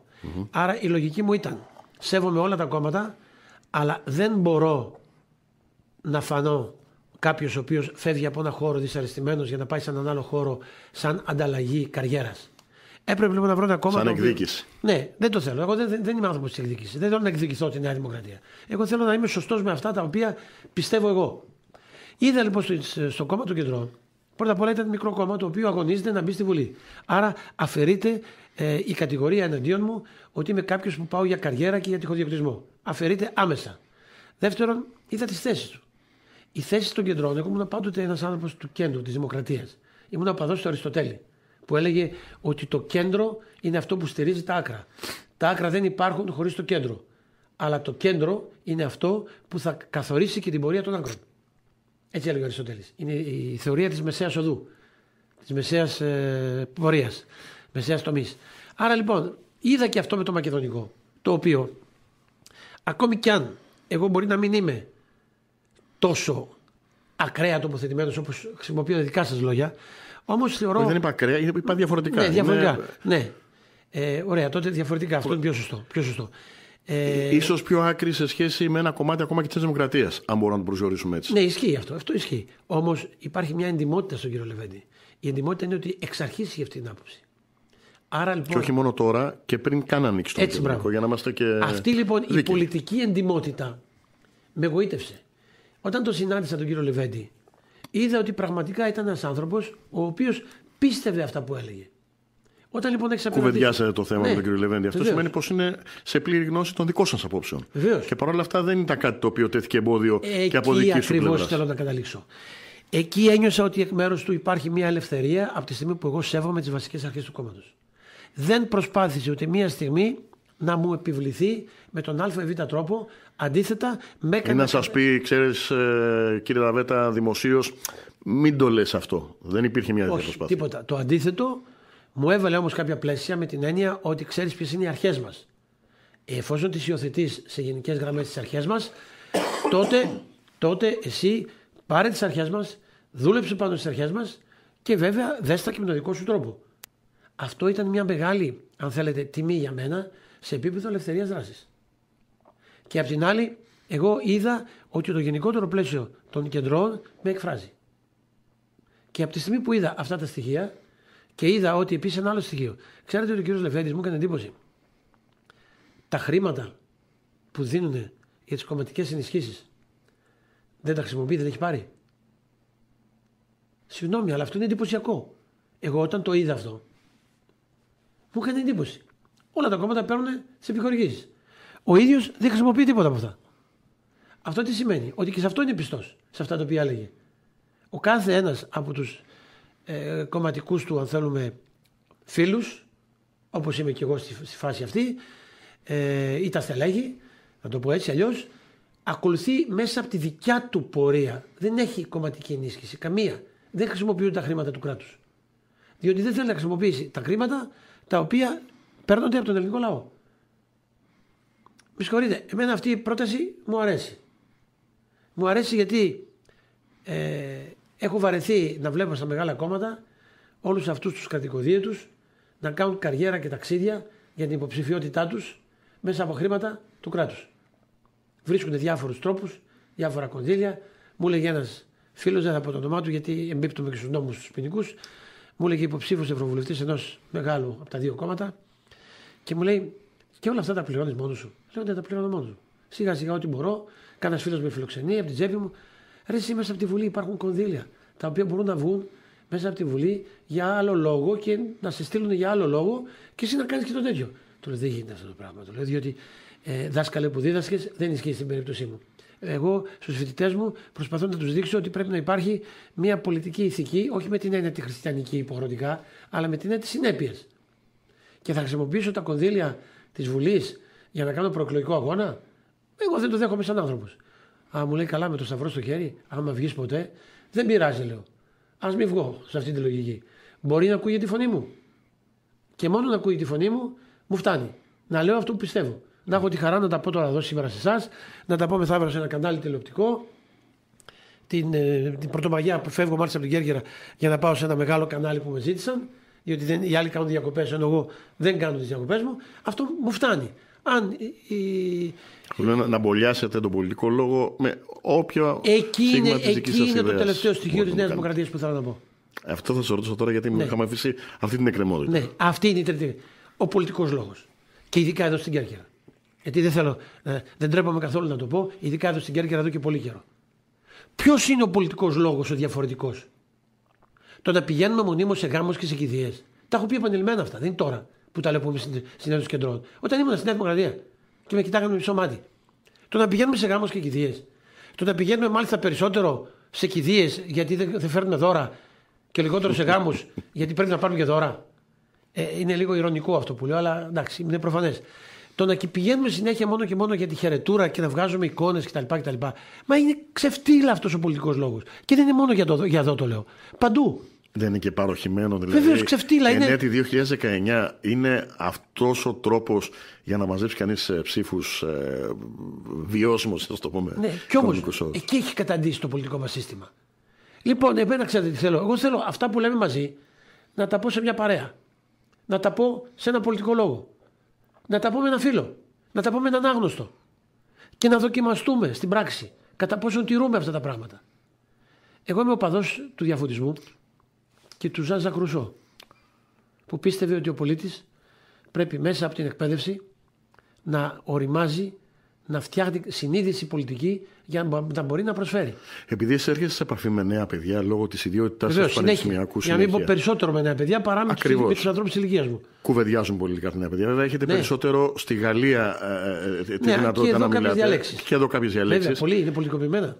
Άρα η λογική μου ήταν σέβομαι όλα τα κόμματα αλλά δεν μπορώ να φανώ κάποιος ο οποίος φεύγει από ένα χώρο δυσαρεστημένος για να πάει σε έναν άλλο χώρο σαν ανταλλαγή καριέρας. Έπρεπε λοιπόν να βρω ένα κόμμα. Σαν εκδίκηση. Ναι, δεν το θέλω. Εγώ δεν, δεν είμαι άνθρωπος της εκδίκησης. Δεν θέλω να εκδικηθώ τη Νέα Δημοκρατία. Εγώ θέλω να είμαι σωστός με αυτά τα οποία πιστεύω εγώ. Είδα λοιπόν στο, στο κόμμα των κεντρών, πρώτα απ' όλα ήταν μικρό κόμμα το οποίο αγωνίζεται να μπει στη Βουλή. Άρα αφαιρείται ε, η κατηγορία εναντίον μου ότι είμαι κάποιος που πάω για καριέρα και για τυχοδιοκτισμό. Αφαιρείται άμεσα. Δεύτερον, είδα τις θέσεις του. Οι θέσεις των κεντρών, εγώ ήμουν πάντοτε ένας άνθρωπος του κέντρου, της δημοκρατίας. Ήμουν παδός του Αριστοτέλη, που έλεγε ότι το κέντρο είναι αυτό που στηρίζει τα άκρα. Τα άκρα δεν υπάρχουν χωρίς το κέντρο. Αλλά το κέντρο είναι αυτό που θα καθορίσει και την πορεία των άκρων. Έτσι έλεγε ο Αριστοτέλης. Είναι η θεωρία της μεσαίας οδού, της μεσαίας ε, πορείας, μεσαίας τομής. Άρα λοιπόν είδα και αυτό με το μακεδονικό, το οποίο ακόμη κι αν εγώ μπορεί να μην είμαι τόσο ακραία τοποθετημένος όπως χρησιμοποιώ δικά σας λόγια. Όμως θεωρώ. Δεν είπα ακραία, είπα διαφορετικά. Ναι, διαφορετικά. Ναι. Ε, ωραία, τότε διαφορετικά. Αυτό είναι πιο σωστό. Πιο σωστό. Ε, ίσως πιο άκρη σε σχέση με ένα κομμάτι ακόμα και της Δημοκρατίας, αν μπορούμε να το προσδιορίσουμε έτσι. Ναι, ισχύει αυτό. Αυτό ισχύει. Όμως υπάρχει μια εντυμότητα στον κύριο Λεβέντη. Η εντυμότητα είναι ότι εξ αρχής είχε αυτή την άποψη. Άρα, λοιπόν, και όχι μόνο τώρα, και πριν καν ανοίξει το έτσι, για να είμαστε και. Αυτή λοιπόν η πολιτική εντυμότητα με εγωίτευσε. Όταν το συνάντησα τον κύριο Λεβέντη, είδα ότι πραγματικά ήταν ένας άνθρωπος ο οποίος πίστευε αυτά που έλεγε. Όταν λοιπόν Κουβεντιάσατε το θέμα ναι. με τον κύριο Λεβέντη. Αυτό σημαίνει πως είναι σε πλήρη γνώση των δικών σας απόψεων. Βεβαίως. Και παρόλα αυτά δεν ήταν κάτι το οποίο τέθηκε εμπόδιο Εκεί και από δική σου Ακριβώς θέλω να καταλήξω. Εκεί ένιωσα ότι εκ μέρους του υπάρχει μια ελευθερία από τη στιγμή που εγώ σέβομαι τις βασικές αρχές του κόμματος. Δεν προσπάθησε ούτε μία στιγμή να μου επιβληθεί με τον Α τρόπο. Αντίθετα, με έκανε. Να σας πει, ξέρεις, ε, κύριε Λαβέτα, δημοσίως, μην το λες αυτό. Δεν υπήρχε μια τέτοια προσπάθεια. Τίποτα. Το αντίθετο, μου έβαλε όμως κάποια πλαίσια με την έννοια ότι ξέρεις ποιες είναι οι αρχές μας. Εφόσον τις υιοθετείς σε γενικές γραμμές τις αρχές μας, τότε, τότε εσύ πάρε τις αρχές μας, δούλεψε πάνω στις αρχές μας και βέβαια δέστα και με τον δικό σου τρόπο. Αυτό ήταν μια μεγάλη, αν θέλετε, τιμή για μένα σε επίπεδο ελευθερίας δράσης. Και απ' την άλλη, εγώ είδα ότι το γενικότερο πλαίσιο των κεντρών με εκφράζει. Και από τη στιγμή που είδα αυτά τα στοιχεία, και είδα ότι επίσης ένα άλλο στοιχείο. Ξέρετε ότι ο κύριος Λεφέντη μου έκανε εντύπωση. Τα χρήματα που δίνουν για τις κομματικές ενισχύσεις δεν τα χρησιμοποιεί, δεν τα έχει πάρει. Συγγνώμη, αλλά αυτό είναι εντυπωσιακό. Εγώ όταν το είδα αυτό, μου έκανε εντύπωση. Όλα τα κόμματα παίρνουν σε επιχορηγήσεις. Ο ίδιος δεν χρησιμοποιεί τίποτα από αυτά. Αυτό τι σημαίνει, ότι και σε αυτό είναι πιστός, σε αυτά τα οποία έλεγε. Ο κάθε ένας από τους ε, κομματικούς του αν θέλουμε φίλους όπως είμαι και εγώ στη, φάση αυτή ε, ή τα στελέχη να το πω έτσι αλλιώς ακολουθεί μέσα από τη δικιά του πορεία δεν έχει κομματική ενίσχυση καμία δεν χρησιμοποιούν τα χρήματα του κράτους διότι δεν θέλει να χρησιμοποιήσει τα χρήματα τα οποία παίρνονται από τον ελληνικό λαό με συγχωρείτε, εμένα αυτή η πρόταση μου αρέσει. Μου αρέσει γιατί ε, Έχω βαρεθεί να βλέπω στα μεγάλα κόμματα όλους αυτούς τους του να κάνουν καριέρα και ταξίδια για την υποψηφιότητά τους μέσα από χρήματα του κράτους. Βρίσκουν διάφορους τρόπους, διάφορα κονδύλια. Μου έλεγε ένας φίλος, δεν θα πω το όνομά του γιατί εμπίπτουμε και στους νόμους τους ποινικούς. Μου έλεγε υποψήφιος ευρωβουλευτής ενός μεγάλου από τα δύο κόμματα και μου λέει και όλα αυτά τα πληρώνεις μόνος σου. Λέω δεν «Ναι, τα πληρώνω μόνος σου. Σιγά σιγά ό,τι μπορώ, κάνα φίλος με φιλοξενεί από την τσέπη μου, Ρε, εσύ μέσα από τη Βουλή υπάρχουν κονδύλια τα οποία μπορούν να βγουν μέσα από τη Βουλή για άλλο λόγο και να σε στείλουν για άλλο λόγο και εσύ να κάνεις και το τέτοιο. Του λέω δεν γίνεται αυτό το πράγμα. Του λέω διότι ε, δάσκαλε που δίδασκες δεν ισχύει στην περίπτωσή μου. Εγώ στους φοιτητές μου προσπαθώ να τους δείξω ότι πρέπει να υπάρχει μια πολιτική ηθική, όχι με την έννοια τη χριστιανική υποχρεωτικά, αλλά με την έννοια της συνέπειας. Και θα χρησιμοποιήσω τα κονδύλια της Βουλής για να κάνω προεκλογικό αγώνα. Εγώ δεν το δέχομαι σαν άνθρωπος. Α, μου λέει καλά με το σταυρό στο χέρι, άμα βγεις ποτέ. Δεν πειράζει, λέω. Ας μην βγω σε αυτή τη λογική. Μπορεί να ακούγεται τη φωνή μου. Και μόνο να ακούγεται τη φωνή μου, μου φτάνει. Να λέω αυτό που πιστεύω. Να έχω τη χαρά να τα πω τώρα εδώ σήμερα σε εσάς, να τα πω μεθαύριο σε ένα κανάλι τηλεοπτικό. Την, ε, την Πρωτομαγιά που φεύγω μάλιστα από την Κέρκυρα για να πάω σε ένα μεγάλο κανάλι που με ζήτησαν, Γιατί δεν, οι άλλοι κάνουν διακοπές, ενώ εγώ δεν κάνω τις διακοπές μου. Αυτό μου φτάνει αν... Να, να μπολιάσετε τον πολιτικό λόγο με όποιο εκεί είναι, εκεί είναι το τελευταίο στοιχείο τη Νέα Δημοκρατίας που θέλω να πω. Αυτό θα σας ρωτήσω τώρα γιατί ναι. μου είχαμε αφήσει αυτή την εκκρεμότητα. Ναι, αυτή είναι η τρίτη. Ο πολιτικός λόγος. Και ειδικά εδώ στην Κέρκυρα. Γιατί δεν θέλω, ε, δεν τρέπαμε καθόλου να το πω, ειδικά εδώ στην Κέρκυρα εδώ και πολύ καιρό. Ποιος είναι ο πολιτικός λόγος ο διαφορετικός. Το να πηγαίνουμε μονίμως σε γάμου και σε κηδείες. Τα έχω πει επανειλημμένα αυτά, δεν είναι τώρα που τα λέω στην Ένωση Κεντρών. Όταν ήμουν στην Νέα Δημοκρατία και με κοιτάγανε με μισό μάτι. Το να πηγαίνουμε σε γάμους και κηδείες. Το να πηγαίνουμε μάλιστα περισσότερο σε κηδείες γιατί δεν φέρνουν δώρα και λιγότερο σε γάμους γιατί πρέπει να πάρουν και δώρα. Ε, είναι λίγο ηρωνικό αυτό που λέω, αλλά εντάξει, είναι προφανές. Το να πηγαίνουμε συνέχεια μόνο και μόνο για τη χαιρετούρα και να βγάζουμε εικόνες κτλ, Μα είναι ξεφτύλα αυτός ο πολιτικός λόγος. Και δεν είναι μόνο για, το, για εδώ το λέω. Παντού. Δεν είναι και παροχημένο. Δηλαδή, Βεβαίως, ξεφτύλα είναι. Ενέτη 2019 είναι αυτός ο τρόπος για να μαζέψει κανείς ψήφους ε, ε βιώσιμος, θα το πούμε. Ναι, και όμως εκεί έχει καταντήσει το πολιτικό μας σύστημα. Λοιπόν, εμένα τι θέλω. Εγώ θέλω αυτά που λέμε μαζί να τα πω σε μια παρέα. Να τα πω σε ένα πολιτικό λόγο. Να τα πω με ένα φίλο. Να τα πω με έναν άγνωστο. Και να δοκιμαστούμε στην πράξη κατά πόσον τηρούμε αυτά τα πράγματα. Εγώ είμαι ο παδός του διαφωτισμού και του Ζάζα Κρουσό, που πίστευε ότι ο πολίτης πρέπει μέσα από την εκπαίδευση να οριμάζει, να φτιάχνει συνείδηση πολιτική για να μπορεί να προσφέρει. Επειδή εσύ έρχεσαι σε επαφή με νέα παιδιά λόγω της ιδιότητά σα πανεπιστημιακούς Για να μην πω περισσότερο με νέα παιδιά παρά με τους ανθρώπους της ηλικίας μου. Κουβεντιάζουν πολύ τα νέα παιδιά. Βέβαια, έχετε ναι. περισσότερο στη Γαλλία ε, ε, ε τη ναι, δυνατότητα να μιλάτε. Διαλέξεις. Και εδώ κάποιες διαλέξει. πολλοί είναι πολιτικοποιημένα.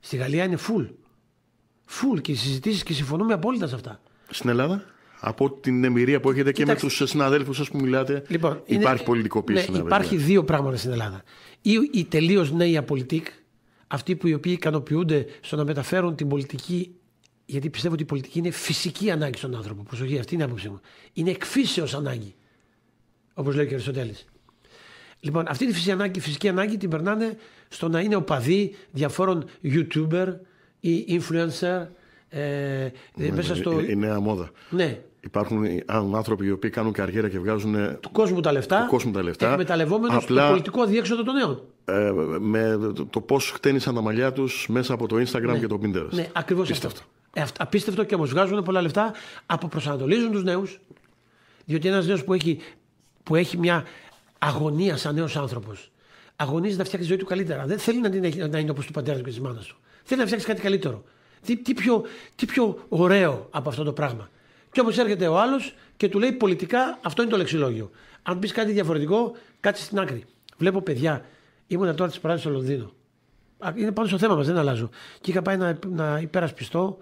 Στη Γαλλία είναι full. Φουλ και οι συζητήσεις και συμφωνούμε απόλυτα σε αυτά στην Ελλάδα. Από την εμπειρία που έχετε Κοιτάξτε. και με τους συναδέλφους σας που μιλάτε, λοιπόν, υπάρχει πολιτικοποίηση ναι, Υπάρχει δύο πράγματα στην Ελλάδα. Ή οι τελείω νέοι απολυτικ, αυτοί που οι οποίοι ικανοποιούνται στο να μεταφέρουν την πολιτική γιατί πιστεύω ότι η πολιτική είναι φυσική ανάγκη στον άνθρωπο. Προσοχή, αυτή είναι η άποψή μου. Είναι εκφύσεως ανάγκη. Όπως λέει ο Αριστοτέλης. Λοιπόν, αυτή τη φυσική ανάγκη, φυσική ανάγκη την περνάνε στο να είναι οπαδοί διαφόρων YouTuber ή influencer ε, ε, ναι, μέσα ναι, στο... Η, ε, ε, νέα μόδα. Ναι. Υπάρχουν άνθρωποι οι οποίοι κάνουν καριέρα και βγάζουν. του κόσμου τα λεφτά. Του κόσμου τα λεφτά. το πολιτικό αδιέξοδο των νέων. Ε, με το, πώ χτένισαν τα μαλλιά τους μέσα από το Instagram ναι. και το Pinterest. Ναι, ακριβώς αυτό. Ε, απίστευτο και όμως βγάζουν πολλά λεφτά, αποπροσανατολίζουν τους νέους. Διότι ένας νέος που έχει, που έχει μια αγωνία σαν νέος άνθρωπος, αγωνίζει να φτιάξει τη ζωή του καλύτερα. Δεν θέλει να, την, να είναι όπως του πατέρα του και της μάνας του. Θέλει να φτιάξει κάτι καλύτερο. Τι, τι, πιο, ωραίο από αυτό το πράγμα. Και όπω έρχεται ο άλλος και του λέει πολιτικά αυτό είναι το λεξιλόγιο. Αν πεις κάτι διαφορετικό, κάτσε στην άκρη. Βλέπω παιδιά, ήμουν τώρα τη παράδειγμα στο Λονδίνο. Είναι πάνω στο θέμα μας, δεν αλλάζω. Και είχα πάει να, να υπερασπιστώ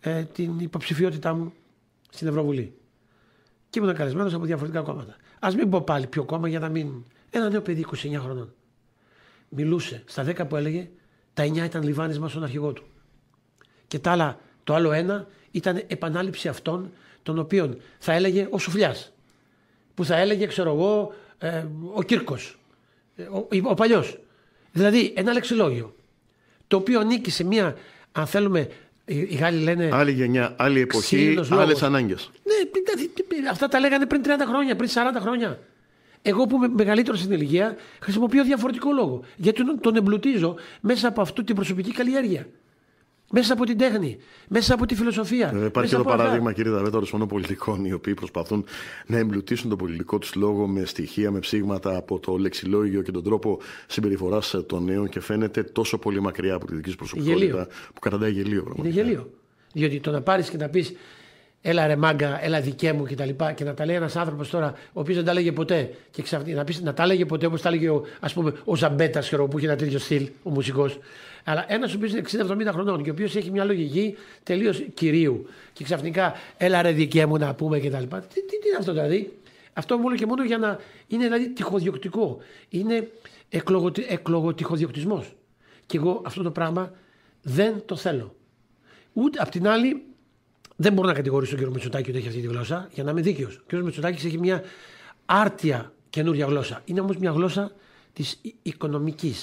ε, την υποψηφιότητά μου στην Ευρωβουλή. Και ήμουν καλεσμένος από διαφορετικά κόμματα. Ας μην πω πάλι ποιο κόμμα για να μην. Ένα νέο παιδί 29 χρονών. Μιλούσε. Στα 10 που έλεγε, τα 9 ήταν λιβάνισμα στον αρχηγό του. Και τα το άλλο ένα ήταν επανάληψη αυτών των οποίων θα έλεγε ο Σουφλιάς. Που θα έλεγε, ξέρω εγώ, ε, ο Κύρκος. Ε, ο, ο παλιός. Δηλαδή ένα λεξιλόγιο. Το οποίο ανήκει σε μια, αν θέλουμε, οι Γάλλοι λένε. Άλλη γενιά, άλλη εποχή, άλλες ανάγκες. Ναι, δηλαδή, αυτά τα λέγανε πριν 30 χρόνια, πριν 40 χρόνια. Εγώ που είμαι μεγαλύτερος στην ηλικία χρησιμοποιώ διαφορετικό λόγο. Γιατί τον εμπλουτίζω μέσα από αυτή την προσωπική καλλιέργεια. Μέσα από την τέχνη, μέσα από τη φιλοσοφία. Ε, υπάρχει εδώ παράδειγμα, κύριε Δαβέτα, ορισμένων πολιτικών οι οποίοι προσπαθούν να εμπλουτίσουν τον πολιτικό τους λόγο με στοιχεία, με ψήγματα από το λεξιλόγιο και τον τρόπο συμπεριφοράς των νέων και φαίνεται τόσο πολύ μακριά από τη δική σου προσωπικότητα γελίο. που καταντάει γελίο. Πραγματικά. Είναι γελίο. Διότι το να πάρεις και να πεις έλα ρε μάγκα, έλα δικέ μου κτλ. Και, και να τα λέει ένας άνθρωπος τώρα, ο οποίος δεν τα λέγε ποτέ. Και ξαφνικά να, να τα λέγε ποτέ όπως τα λέγε ο, ας πούμε, ο Ζαμπέτα, που είχε ένα τέτοιο στυλ, ο μουσικός. Αλλά ένας ο οποίος είναι 60-70 χρονών και ο οποίος έχει μια λογική τελείως κυρίου. Και ξαφνικά, έλα ρε δικέ μου να πούμε κτλ. Τι, τι, τι είναι αυτό δηλαδή. Αυτό μόνο και μόνο για να είναι δηλαδή τυχοδιοκτικό. Είναι εκλογοτι, εκλογοτυχοδιοκτισμός. Και εγώ αυτό το πράγμα δεν το θέλω. Ούτε απ' την άλλη δεν μπορώ να κατηγορήσω τον κύριο Μητσοτάκη ότι έχει αυτή τη γλώσσα, για να είμαι δίκαιος. Ο κύριος Μητσοτάκης έχει μια άρτια καινούρια γλώσσα. Είναι όμως μια γλώσσα της οικονομική.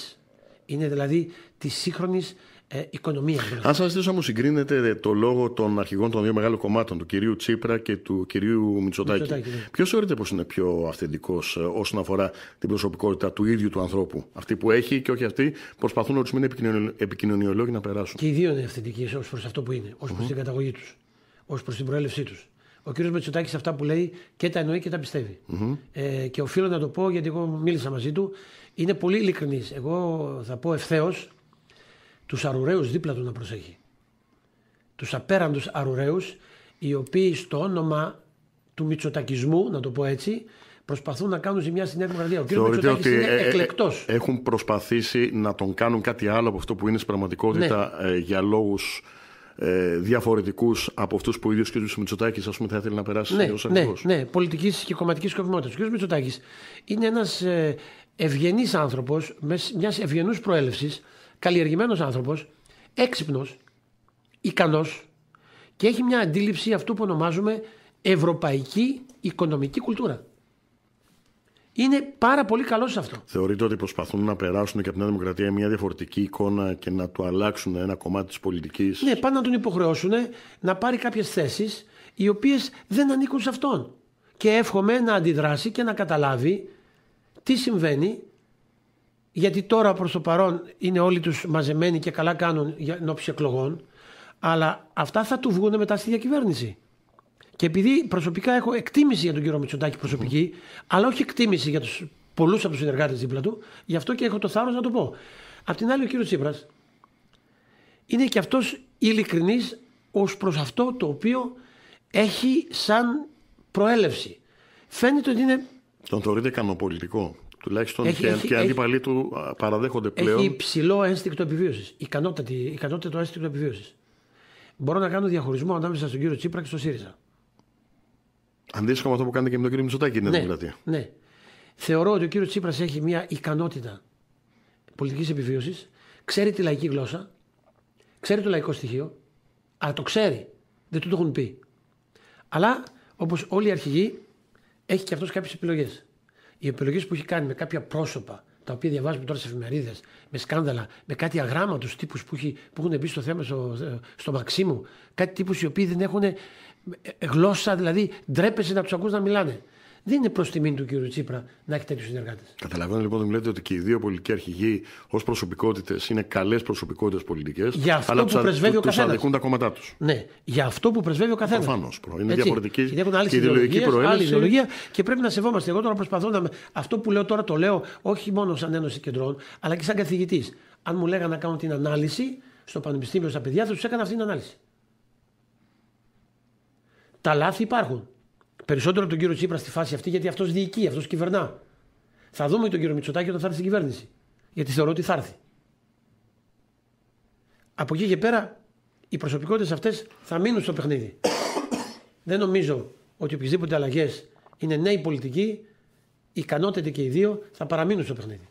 Είναι δηλαδή της σύγχρονης ε, οικονομίας. Αν σας ζητήσω να μου συγκρίνετε το λόγο των αρχηγών των δύο μεγάλων κομμάτων, του κυρίου Τσίπρα και του κυρίου Μητσοτάκη, Μητσοτάκη ναι. ποιος θεωρείτε πως είναι πιο αυθεντικός ε, όσον αφορά την προσωπικότητα του ίδιου του ανθρώπου. Αυτή που έχει και όχι αυτή προσπαθούν να τους επικοινωνιολόγοι να περάσουν. Και οι δύο είναι αυθεντικοί ως προς αυτό που είναι, ως προς mm-hmm. την καταγωγή τους ως προς την προέλευσή τους. Ο κύριος Μετσοτάκη αυτά που λέει και τα εννοεί και τα πιστευει mm-hmm. Ε, και οφείλω να το πω γιατί εγώ μίλησα μαζί του. Είναι πολύ ειλικρινής. Εγώ θα πω ευθέως τους αρουραίους δίπλα του να προσέχει. Τους απέραντους αρουραίους οι οποίοι στο όνομα του Μητσοτακισμού, να το πω έτσι, προσπαθούν να κάνουν ζημιά στην Νέα Δημοκρατία. Ο κ. Μητσοτάκης είναι ε, ε, ε εκλεκτός. έχουν προσπαθήσει να τον κάνουν κάτι άλλο από αυτό που είναι στην πραγματικότητα ναι. ε, για λόγους ε, διαφορετικούς από αυτούς που ο ίδιος κ. Μητσοτάκης θα ήθελε να περάσει ναι, ως ναι, ναι, πολιτικής και κομματικής σκοπιμότητας. Ο κ. Μητσοτάκης είναι ένας ε, ευγενής άνθρωπος, μιας ευγενούς προέλευσης, καλλιεργημένος άνθρωπος, έξυπνος, ικανός και έχει μια αντίληψη αυτού που ονομάζουμε ευρωπαϊκή οικονομική κουλτούρα είναι πάρα πολύ καλό σε αυτό. Θεωρείτε ότι προσπαθούν να περάσουν και από την Δημοκρατία μια διαφορετική εικόνα και να του αλλάξουν ένα κομμάτι της πολιτικής. Ναι, πάνε να τον υποχρεώσουν να πάρει κάποιες θέσεις οι οποίες δεν ανήκουν σε αυτόν. Και εύχομαι να αντιδράσει και να καταλάβει τι συμβαίνει. Γιατί τώρα προς το παρόν είναι όλοι τους μαζεμένοι και καλά κάνουν για εκλογών. Αλλά αυτά θα του βγουν μετά στη διακυβέρνηση. Και επειδή προσωπικά έχω εκτίμηση για τον κύριο Μητσοτάκη προσωπική, αλλά όχι εκτίμηση για τους πολλούς από τους συνεργάτες δίπλα του, γι' αυτό και έχω το θάρρος να το πω. Απ' την άλλη, ο κύριος Τσίπρας είναι και αυτός ειλικρινής ως προς αυτό το οποίο έχει σαν προέλευση. Φαίνεται ότι είναι. Τον θεωρείται ικανοπολιτικό. Τουλάχιστον έχει, και, έχει, και αντίπαλοι του παραδέχονται πλέον. Έχει υψηλό ένστικτο επιβίωσης. Ικανότατο ένστικτο επιβίωσης. Μπορώ να κάνω διαχωρισμό ανάμεσα στον κύριο Τσίπρα και στον ΣΥΡΙΖΑ. Αντίστοιχο με αυτό που κάνετε και με τον κύριο Μητσοτάκη είναι ναι, δημοκρατία. Ναι. Θεωρώ ότι ο κύριος Τσίπρας έχει μια ικανότητα πολιτικής επιβίωσης, ξέρει τη λαϊκή γλώσσα, ξέρει το λαϊκό στοιχείο, αλλά το ξέρει. Δεν του το έχουν πει. Αλλά όπως όλοι οι αρχηγοί, έχει και αυτός κάποιες επιλογές. Οι επιλογές που έχει κάνει με κάποια πρόσωπα, τα οποία διαβάζουμε τώρα σε εφημερίδες, με σκάνδαλα, με κάτι αγράμματος τύπους που, που έχουν μπει στο θέμα, στο, στο Μαξίμου, κάτι τύπους οι οποίοι δεν έχουν ε, γλώσσα, δηλαδή ντρέπεσαι να τους ακούς να μιλάνε. Δεν είναι προς τιμή του κύριου Τσίπρα να έχει τέτοιους συνεργάτες. Καταλαβαίνω λοιπόν ότι μου λέτε ότι και οι δύο πολιτικοί αρχηγοί ως προσωπικότητες είναι καλές προσωπικότητες πολιτικές. Για αυτό αλλά που τους πρεσβεύει ο καθένα. τα κόμματά τους. Ναι, για αυτό που πρεσβεύει ο καθένας. Προφανώς. Είναι Έτσι. διαφορετική και έχουν άλλη ιδεολογική προέλευση. και πρέπει να σεβόμαστε. Εγώ τώρα προσπαθώ να. Αυτό που λέω τώρα το λέω όχι μόνο σαν Ένωση Κεντρών, αλλά και σαν καθηγητής. Αν μου λέγανε να κάνω την ανάλυση στο Πανεπιστήμιο στα παιδιά, θα τους έκανα αυτή την ανάλυση. Τα λάθη υπάρχουν. Περισσότερο τον κύριο Τσίπρα στη φάση αυτή, γιατί αυτός διοικεί, αυτός κυβερνά. Θα δούμε τον κύριο Μητσοτάκη όταν θα έρθει στην κυβέρνηση. Γιατί θεωρώ ότι θα έρθει. Από εκεί και πέρα οι προσωπικότητες αυτές θα μείνουν στο παιχνίδι. Δεν νομίζω ότι οποιασδήποτε αλλαγές είναι νέοι πολιτικοί, ικανότητε και οι δύο θα παραμείνουν στο παιχνίδι.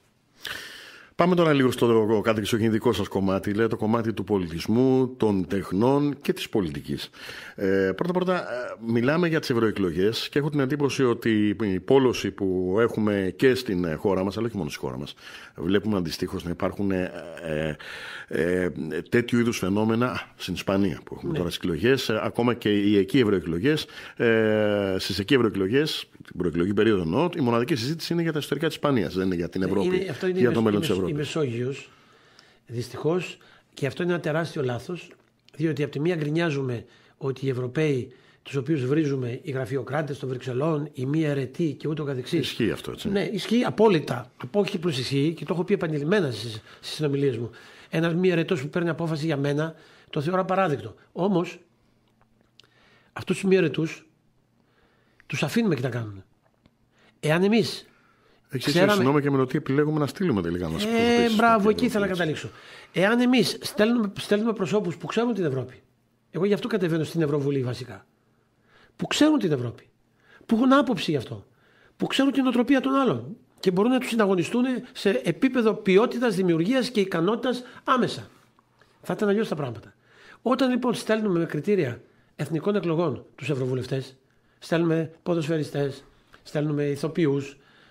Πάμε τώρα λίγο στο κατεξοχηνικό σας κομμάτι, λέει το κομμάτι του πολιτισμού, των τεχνών και της πολιτικής. Ε, πρώτα πρώτα ε, μιλάμε για τις ευρωεκλογές και έχω την εντύπωση ότι η πόλωση που έχουμε και στην χώρα μας, αλλά και μόνο στη χώρα μας, βλέπουμε αντιστοίχως να υπάρχουν ε, ε, ε τέτοιου είδους φαινόμενα στην Ισπανία που έχουμε ναι. τώρα στις εκλογές, ε, ακόμα και οι εκεί ευρωεκλογές. Ε, στις εκεί ευρωεκλογές, την προεκλογική περίοδο εννοώ, η μοναδική συζήτηση είναι για τα ιστορικά της Ισπανίας, δεν είναι για την ναι, Ευρώπη, για το μέλλον της Ευρώπη η Μεσόγειος δυστυχώς και αυτό είναι ένα τεράστιο λάθος, διότι από τη μία γκρινιάζουμε ότι οι Ευρωπαίοι τους οποίους βρίζουμε οι γραφειοκράτες των Βρυξελών, οι μη αιρετοί και ούτω καθεξής. Ισχύει αυτό, έτσι. Ναι, ισχύει απόλυτα. όχι προς ισχύει και το έχω πει επανειλημμένα στις συνομιλίες μου. Ένας μη αιρετός που παίρνει απόφαση για μένα το θεωρώ απαράδεκτο. Όμως, αυτούς τους μη αιρετούς τους αφήνουμε και τα κάνουν. Εάν εμείς έχει Ξέραμε... και με το τι επιλέγουμε να στείλουμε τελικά μα. Ε, μπράβο, εκεί ήθελα να καταλήξω. Εάν εμείς στέλνουμε, στέλνουμε προσώπους που ξέρουν την Ευρώπη. Εγώ γι' αυτό κατεβαίνω στην Ευρωβουλή βασικά. Που ξέρουν την Ευρώπη. Που έχουν άποψη γι' αυτό. Που ξέρουν την οτροπία των άλλων. Και μπορούν να τους συναγωνιστούν σε επίπεδο ποιότητας, δημιουργίας και ικανότητας άμεσα. Θα ήταν αλλιώς τα πράγματα. Όταν λοιπόν στέλνουμε με κριτήρια εθνικών εκλογών τους Ευρωβουλευτές, στέλνουμε ποδοσφαιριστές, στέλνουμε ηθοποιούς,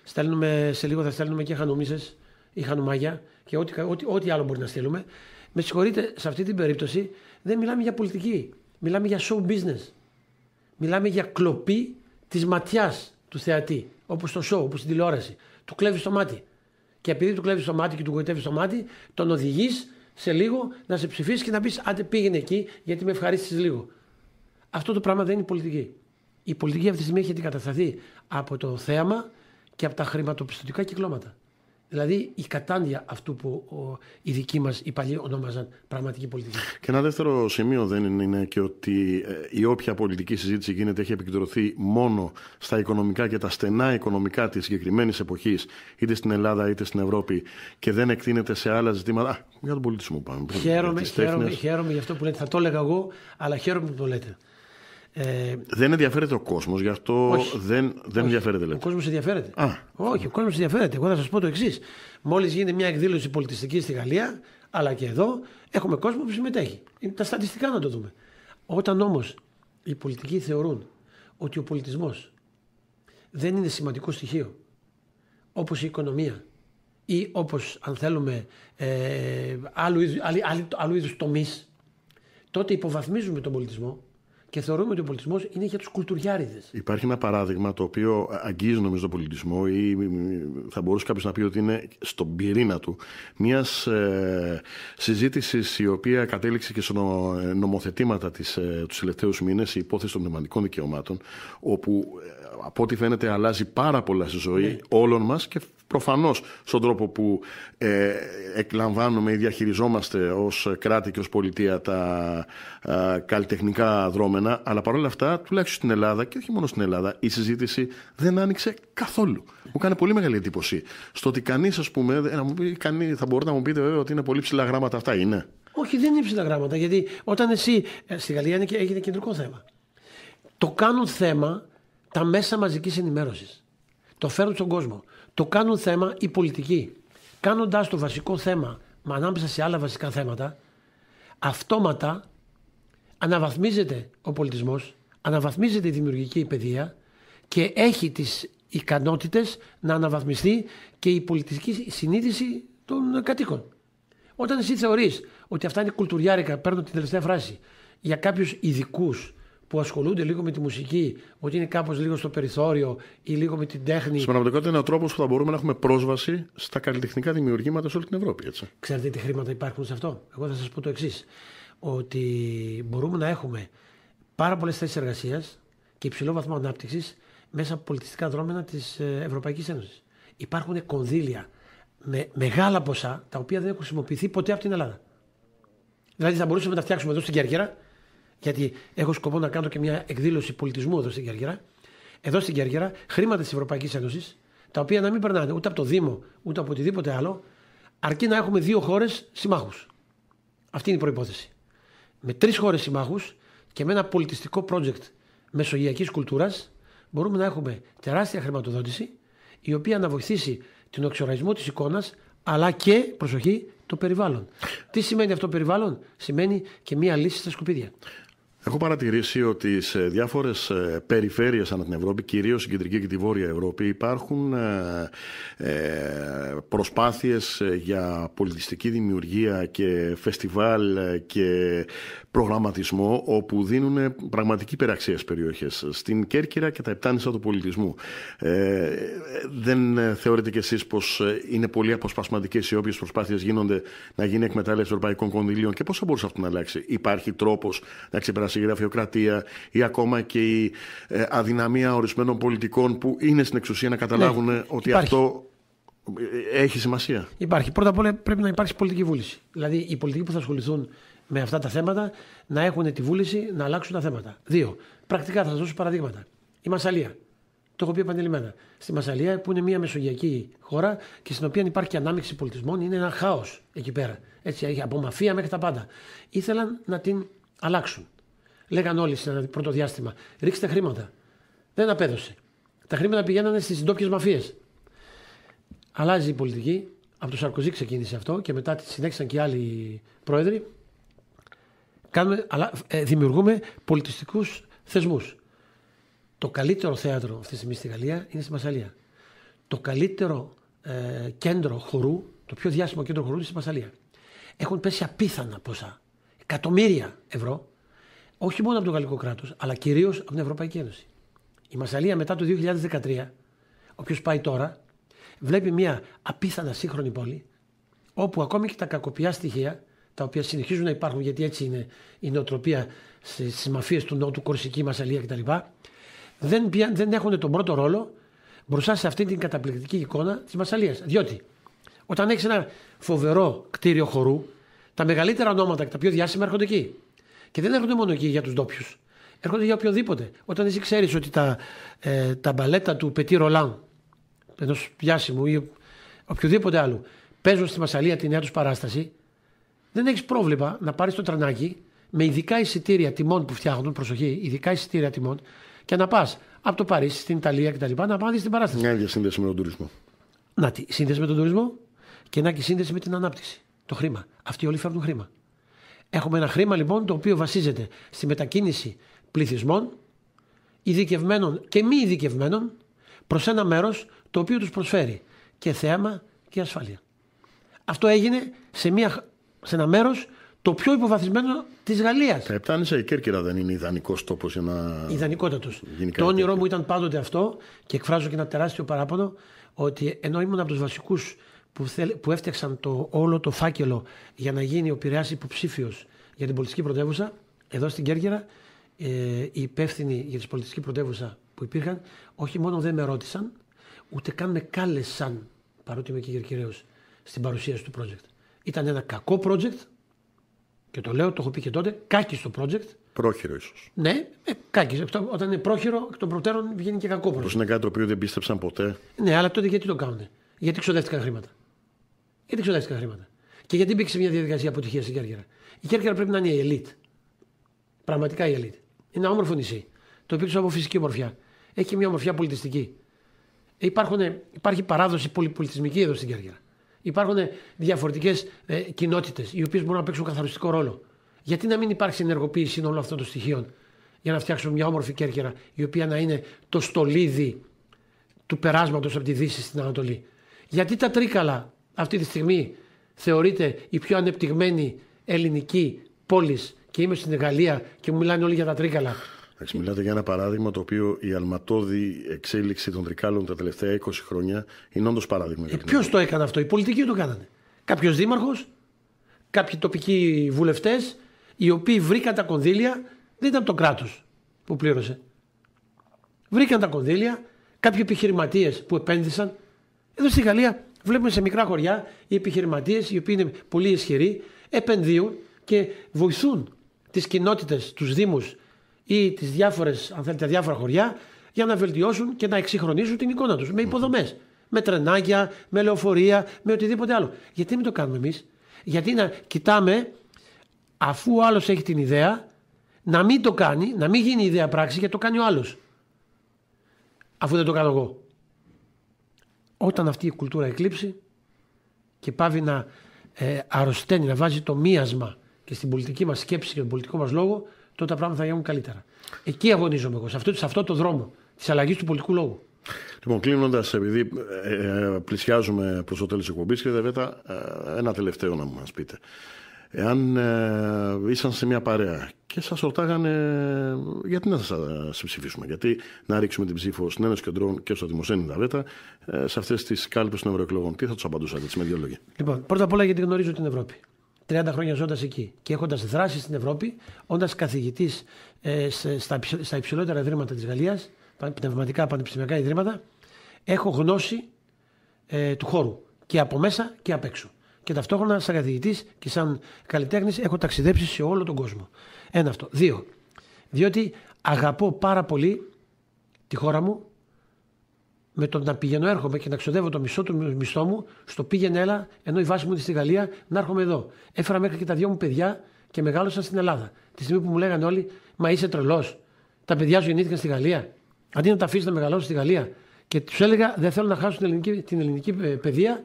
Στέλνουμε, σε λίγο θα στέλνουμε και χανούμισε ή χανουμάγια και ό,τι, ό,τι, ό,τι άλλο μπορεί να στείλουμε. Με συγχωρείτε, σε αυτή την περίπτωση δεν μιλάμε για πολιτική. Μιλάμε για show business. Μιλάμε για κλοπή της ματιάς του θεατή. Όπως το show, όπως στην τηλεόραση. Του κλέβεις το μάτι. Και επειδή του κλέβεις το μάτι και του γοητεύεις το μάτι, τον οδηγείς σε λίγο να σε ψηφίσεις και να πεις: Άντε πήγαινε εκεί, γιατί με ευχαρίστησες λίγο. Αυτό το πράγμα δεν είναι πολιτική. Η πολιτική αυτή τη στιγμή έχει αντικατασταθεί από το θέαμα και από τα χρηματοπιστωτικά κυκλώματα. Δηλαδή η κατάντια αυτού που οι δικοί μας οι παλιοί ονόμαζαν πραγματική πολιτική. Και ένα δεύτερο σημείο δεν είναι και ότι ε, η όποια πολιτική συζήτηση γίνεται έχει επικεντρωθεί μόνο στα οικονομικά και τα στενά οικονομικά της συγκεκριμένης εποχής, είτε στην Ελλάδα είτε στην Ευρώπη, και δεν εκτείνεται σε άλλα ζητήματα. Α, για τον πολιτισμό πάμε. Χαίρομαι, χαίρομαι, χαίρομαι, γι' αυτό που λέτε. Θα το έλεγα εγώ, αλλά χαίρομαι που το λέτε. Ε, δεν ενδιαφέρεται ο κόσμος, γι' αυτό δεν, δεν όχι, ενδιαφέρεται. Λέτε. Ο κόσμος ενδιαφέρεται. Όχι, ο κόσμος ενδιαφέρεται. Εγώ θα σας πω το εξής. Μόλις γίνεται μια εκδήλωση πολιτιστική στη Γαλλία, αλλά και εδώ, έχουμε κόσμο που συμμετέχει. Είναι τα στατιστικά να το δούμε. Όταν όμως οι πολιτικοί θεωρούν ότι ο πολιτισμός δεν είναι σημαντικό στοιχείο, όπως η οικονομία ή όπως, αν θέλουμε, ε, άλλου, άλλου είδους τομείς, τότε υποβαθμίζουμε τον πολιτισμό και θεωρούμε ότι ο πολιτισμός είναι για τους κουλτουριάριδες. Υπάρχει ένα παράδειγμα το οποίο αγγίζει νομίζω τον πολιτισμό ή θα μπορούσε κάποιος να πει ότι είναι στον πυρήνα του μιας ε, συζήτησης η οποία κατέληξε και σε νομοθετήματα ε, τους τελευταίους μήνες, η υπόθεση των πνευματικών δικαιωμάτων, όπου ε, από ό,τι φαίνεται αλλάζει πάρα πολλά στη ζωή ναι. όλων μας και Προφανώς στον τρόπο που ε, εκλαμβάνουμε ή διαχειριζόμαστε ως κράτη και ως πολιτεία τα ε, καλλιτεχνικά δρόμενα, αλλά παρόλα αυτά, τουλάχιστον στην Ελλάδα και όχι μόνο στην Ελλάδα, η συζήτηση δεν άνοιξε καθόλου. Μου κάνει πολύ μεγάλη εντύπωση στο ότι κανείς, ας πούμε, θα μπορείτε να μου πείτε βέβαια ότι είναι πολύ ψηλά γράμματα αυτά, είναι. Όχι, δεν είναι ψηλά γράμματα, γιατί όταν εσύ, ε, στη Γαλλία έγινε κεντρικό θέμα. Το κάνουν θέμα τα μέσα μαζικής ενημέρωσης Το φέρνουν στον κόσμο το κάνουν θέμα οι πολιτικοί. Κάνοντα το βασικό θέμα μα ανάμεσα σε άλλα βασικά θέματα, αυτόματα αναβαθμίζεται ο πολιτισμός, αναβαθμίζεται η δημιουργική παιδεία και έχει τις ικανότητες να αναβαθμιστεί και η πολιτιστική συνείδηση των κατοίκων. Όταν εσύ θεωρείς ότι αυτά είναι κουλτουριάρικα, παίρνω την τελευταία φράση, για κάποιους ειδικούς που ασχολούνται λίγο με τη μουσική, ότι είναι κάπως λίγο στο περιθώριο ή λίγο με την τέχνη. Στην πραγματικότητα είναι ο τρόπος που θα μπορούμε να έχουμε πρόσβαση στα καλλιτεχνικά δημιουργήματα σε όλη την Ευρώπη. Έτσι. Ξέρετε τι χρήματα υπάρχουν σε αυτό. Εγώ θα σας πω το εξής. Ότι μπορούμε να έχουμε πάρα πολλές θέσεις εργασίας και υψηλό βαθμό ανάπτυξης μέσα από πολιτιστικά δρόμενα της ε, Ευρωπαϊκής Ένωσης. Υπάρχουν κονδύλια με μεγάλα ποσά τα οποία δεν έχουν χρησιμοποιηθεί ποτέ από την Ελλάδα. Δηλαδή θα μπορούσαμε να τα φτιάξουμε εδώ στην Κέρκυρα γιατί έχω σκοπό να κάνω και μια εκδήλωση πολιτισμού εδώ στην Κέρκυρα. Εδώ στην Κέρκυρα, χρήματα της Ευρωπαϊκής Ένωσης, τα οποία να μην περνάνε ούτε από το Δήμο ούτε από οτιδήποτε άλλο, αρκεί να έχουμε δύο χώρες συμμάχους. Αυτή είναι η προπόθεση. Με τρεις χώρες συμμάχους και με ένα πολιτιστικό project μεσογειακής κουλτούρας μπορούμε να έχουμε τεράστια χρηματοδότηση η οποία να βοηθήσει τον οξοραισμό της εικόνας αλλά και, προσοχή, το περιβάλλον. Τι σημαίνει αυτό το περιβάλλον, Σημαίνει και μία λύση στα σκουπίδια. Έχω παρατηρήσει ότι σε διάφορες περιφέρειες ανά την Ευρώπη, κυρίως στην κεντρική και τη βόρεια Ευρώπη, υπάρχουν ε, ε, προσπάθειες ε, για πολιτιστική δημιουργία και φεστιβάλ και προγραμματισμό όπου δίνουν πραγματική υπεραξία περιοχές. Στην Κέρκυρα και τα επτάνησα του πολιτισμού. δεν θεωρείτε κι εσείς πως είναι πολύ αποσπασματικές οι όποιες προσπάθειες γίνονται να γίνει εκμετάλλευση ευρωπαϊκών κονδυλίων και πώς θα μπορούσε αυτό να αλλάξει. Υπάρχει τρόπος να ξεπεράσει η γραφειοκρατία ή ακόμα και η ε, αδυναμία ορισμένων πολιτικών που είναι στην εξουσία να καταλάβουν ναι, ε, ότι υπάρχει. αυτό ε, έχει σημασία. Υπάρχει. Πρώτα απ' όλα πρέπει να υπάρξει πολιτική βούληση. Δηλαδή οι πολιτικοί που θα ασχοληθούν με αυτά τα θέματα να έχουν τη βούληση να αλλάξουν τα θέματα. Δύο. Πρακτικά θα σας δώσω παραδείγματα. Η Μασαλία. Το έχω πει επανειλημμένα. Στη Μασαλία, που είναι μια μεσογειακή χώρα και στην οποία υπάρχει ανάμειξη πολιτισμών, είναι ένα χάος εκεί πέρα. Έτσι, από μαφία μέχρι τα πάντα. Ήθελαν να την αλλάξουν. Λέγαν όλοι σε ένα πρώτο διάστημα: Ρίξτε χρήματα. Δεν απέδωσε. Τα χρήματα πηγαίνανε στις ντόπιες μαφίες. Αλλάζει η πολιτική. Από το Σαρκοζή ξεκίνησε αυτό και μετά τη συνέχισαν και άλλοι πρόεδροι. Κάνουμε, αλλά, ε, δημιουργούμε πολιτιστικούς θεσμούς. Το καλύτερο θέατρο αυτή τη στιγμή στη Γαλλία είναι στη Μασαλία. Το καλύτερο ε, κέντρο χορού, το πιο διάσημο κέντρο χορού είναι στη Μασαλία. Έχουν πέσει απίθανα ποσά. Εκατομμύρια ευρώ όχι μόνο από το γαλλικό κράτος, αλλά κυρίως από την Ευρωπαϊκή Ένωση. Η Μασαλία μετά το 2013, όποιο πάει τώρα, βλέπει μια απίθανα σύγχρονη πόλη, όπου ακόμη και τα κακοπιά στοιχεία, τα οποία συνεχίζουν να υπάρχουν γιατί έτσι είναι η νοοτροπία στις μαφίε του Νότου, Κορσική, Μασαλία κτλ., δεν, δεν έχουν τον πρώτο ρόλο μπροστά σε αυτή την καταπληκτική εικόνα της Μασαλίας. Διότι όταν έχεις ένα φοβερό κτίριο χορού, τα μεγαλύτερα ονόματα και τα πιο διάσημα έρχονται εκεί. Και δεν έρχονται μόνο εκεί για τους ντόπιους. Έρχονται για οποιοδήποτε. Όταν εσύ ξέρεις ότι τα, ε, τα μπαλέτα του Πετή Ρολάν, ενός πιάσιμου ή οποιοδήποτε άλλου, παίζουν στη Μασαλία τη νέα τους παράσταση, δεν έχεις πρόβλημα να πάρεις το τρανάκι με ειδικά εισιτήρια τιμών που φτιάχνουν, προσοχή, ειδικά εισιτήρια τιμών, και να πας από το Παρίσι στην Ιταλία κτλ. Να πάρει στην παράσταση. Μια ίδια σύνδεση με τον τουρισμό. Να τη σύνδεση με τον τουρισμό και να και σύνδεση με την ανάπτυξη. Το χρήμα. Αυτοί όλοι φέρνουν χρήμα. Έχουμε ένα χρήμα λοιπόν το οποίο βασίζεται στη μετακίνηση πληθυσμών, ειδικευμένων και μη ειδικευμένων, προς ένα μέρος το οποίο τους προσφέρει και θέαμα και ασφάλεια. Αυτό έγινε σε, μια, σε ένα μέρος το πιο υποβαθισμένο της Γαλλίας. Τα Επτάνησα η Κέρκυρα δεν είναι ιδανικός τόπος για να. Ιδανικότατος. Το όνειρό μου ήταν πάντοτε αυτό και εκφράζω και ένα τεράστιο παράπονο ότι ενώ ήμουν από τους βασικούς που, θέλ, που έφτιαξαν το, όλο το φάκελο για να γίνει ο Πειραιάς υποψήφιος για την πολιτική πρωτεύουσα, εδώ στην Κέρκυρα, ε, οι υπεύθυνοι για την πολιτική πρωτεύουσα που υπήρχαν, όχι μόνο δεν με ρώτησαν, ούτε καν με κάλεσαν, παρότι είμαι και Κερκυραίος, στην παρουσίαση του project. Ήταν ένα κακό project, και το λέω, το έχω πει και τότε, κάκι στο project. Πρόχειρο, ίσως. Ναι, ε, κάκι. Όταν είναι πρόχειρο, εκ των προτέρων βγαίνει και κακό project. Όπως είναι κάτι το οποίο δεν πίστεψαν ποτέ. Ναι, αλλά τότε γιατί το κάνουν. Γιατί ξοδεύτηκαν χρήματα. Γιατί τα χρήματα. Και γιατί μπήκε σε μια διαδικασία αποτυχίας στην Κέρκυρα. Η Κέρκυρα πρέπει να είναι η ελίτ. Πραγματικά η ελίτ. Είναι ένα όμορφο νησί. Το οποίο από φυσική ομορφιά. Έχει μια ομορφιά πολιτιστική. Υπάρχουν, υπάρχει παράδοση πολυπολιτισμική εδώ στην Κέρκυρα. Υπάρχουν διαφορετικές ε, κοινότητες οι οποίες μπορούν να παίξουν καθαριστικό ρόλο. Γιατί να μην υπάρξει ενεργοποίηση όλων αυτών των στοιχείων για να φτιάξουμε μια όμορφη Κέρκυρα η οποία να είναι το στολίδι του περάσματος από τη Δύση στην Ανατολή. Γιατί τα τρίκαλα αυτή τη στιγμή θεωρείται η πιο ανεπτυγμένη ελληνική πόλης και είμαι στην Γαλλία και μου μιλάνε όλοι για τα τρίκαλα. Εντάξει, μιλάτε για ένα παράδειγμα το οποίο η αλματώδη εξέλιξη των τρικάλων τα τελευταία 20 χρόνια είναι όντως παράδειγμα. Ε, Ποιο το έκανε αυτό, οι πολιτικοί το κάνανε. Κάποιος δήμαρχος, κάποιοι τοπικοί βουλευτές, οι οποίοι βρήκαν τα κονδύλια, δεν ήταν το κράτος που πλήρωσε. Βρήκαν τα κονδύλια, κάποιοι επιχειρηματίες που επένδυσαν. Εδώ στη Γαλλία Βλέπουμε σε μικρά χωριά οι επιχειρηματίες, οι οποίοι είναι πολύ ισχυροί, επενδύουν και βοηθούν τις κοινότητες, τους Δήμους ή τις διάφορες, αν θέλετε, διάφορα χωριά για να βελτιώσουν και να εξυγχρονίσουν την εικόνα τους με υποδομές. Με τρενάκια, με λεωφορεία, με οτιδήποτε άλλο. Γιατί μην το κάνουμε εμείς, Γιατί να κοιτάμε αφού ο άλλος έχει την ιδέα, να μην το κάνει, να μην γίνει ιδέα πράξη γιατί το κάνει ο άλλος. Αφού δεν το κάνω εγώ όταν αυτή η κουλτούρα εκλείψει και πάβει να ε, αρρωσταίνει, να βάζει το μίασμα και στην πολιτική μας σκέψη και τον πολιτικό μας λόγο, τότε τα πράγματα θα γίνουν καλύτερα. Εκεί αγωνίζομαι εγώ, σε αυτό, σε το δρόμο της αλλαγής του πολιτικού λόγου. Λοιπόν, κλείνοντας, επειδή ε, ε, πλησιάζουμε προς το τέλος της εκπομπής, κύριε Δεβέτα, ε, ένα τελευταίο να μας πείτε εάν ε, ήσαν σε μια παρέα και σας ρωτάγανε γιατί να σας ε, ψηφίσουμε, γιατί να ρίξουμε την ψήφο στην Ένωση Κεντρών και στο Δημοσένη Δαβέτα ε, σε αυτές τις κάλπες των ευρωεκλογών. Τι θα τους απαντούσατε με δύο λόγια. Λοιπόν, πρώτα απ' όλα γιατί γνωρίζω την Ευρώπη. 30 χρόνια ζώντας εκεί και έχοντας δράσει στην Ευρώπη, όντας καθηγητής ε, στα, στα υψηλότερα ιδρύματα της Γαλλίας, πνευματικά πανεπιστημιακά ιδρύματα, έχω γνώση ε, του χώρου και από μέσα και απ' έξω και ταυτόχρονα σαν καθηγητής και σαν καλλιτέχνης έχω ταξιδέψει σε όλο τον κόσμο. Ένα αυτό. Δύο. Διότι αγαπώ πάρα πολύ τη χώρα μου με το να πηγαίνω έρχομαι και να ξοδεύω το μισό του μισθό μου στο πήγαινε έλα, ενώ η βάση μου είναι στη Γαλλία, να έρχομαι εδώ. Έφερα μέχρι και τα δυο μου παιδιά και μεγάλωσαν στην Ελλάδα. Τη στιγμή που μου λέγανε όλοι, Μα είσαι τρελός. Τα παιδιά σου γεννήθηκαν στη Γαλλία. Αντί να τα αφήσεις να μεγαλώσουν στη Γαλλία. Και τους έλεγα, Δεν θέλω να χάσω την ελληνική, την ελληνική ε, παιδεία.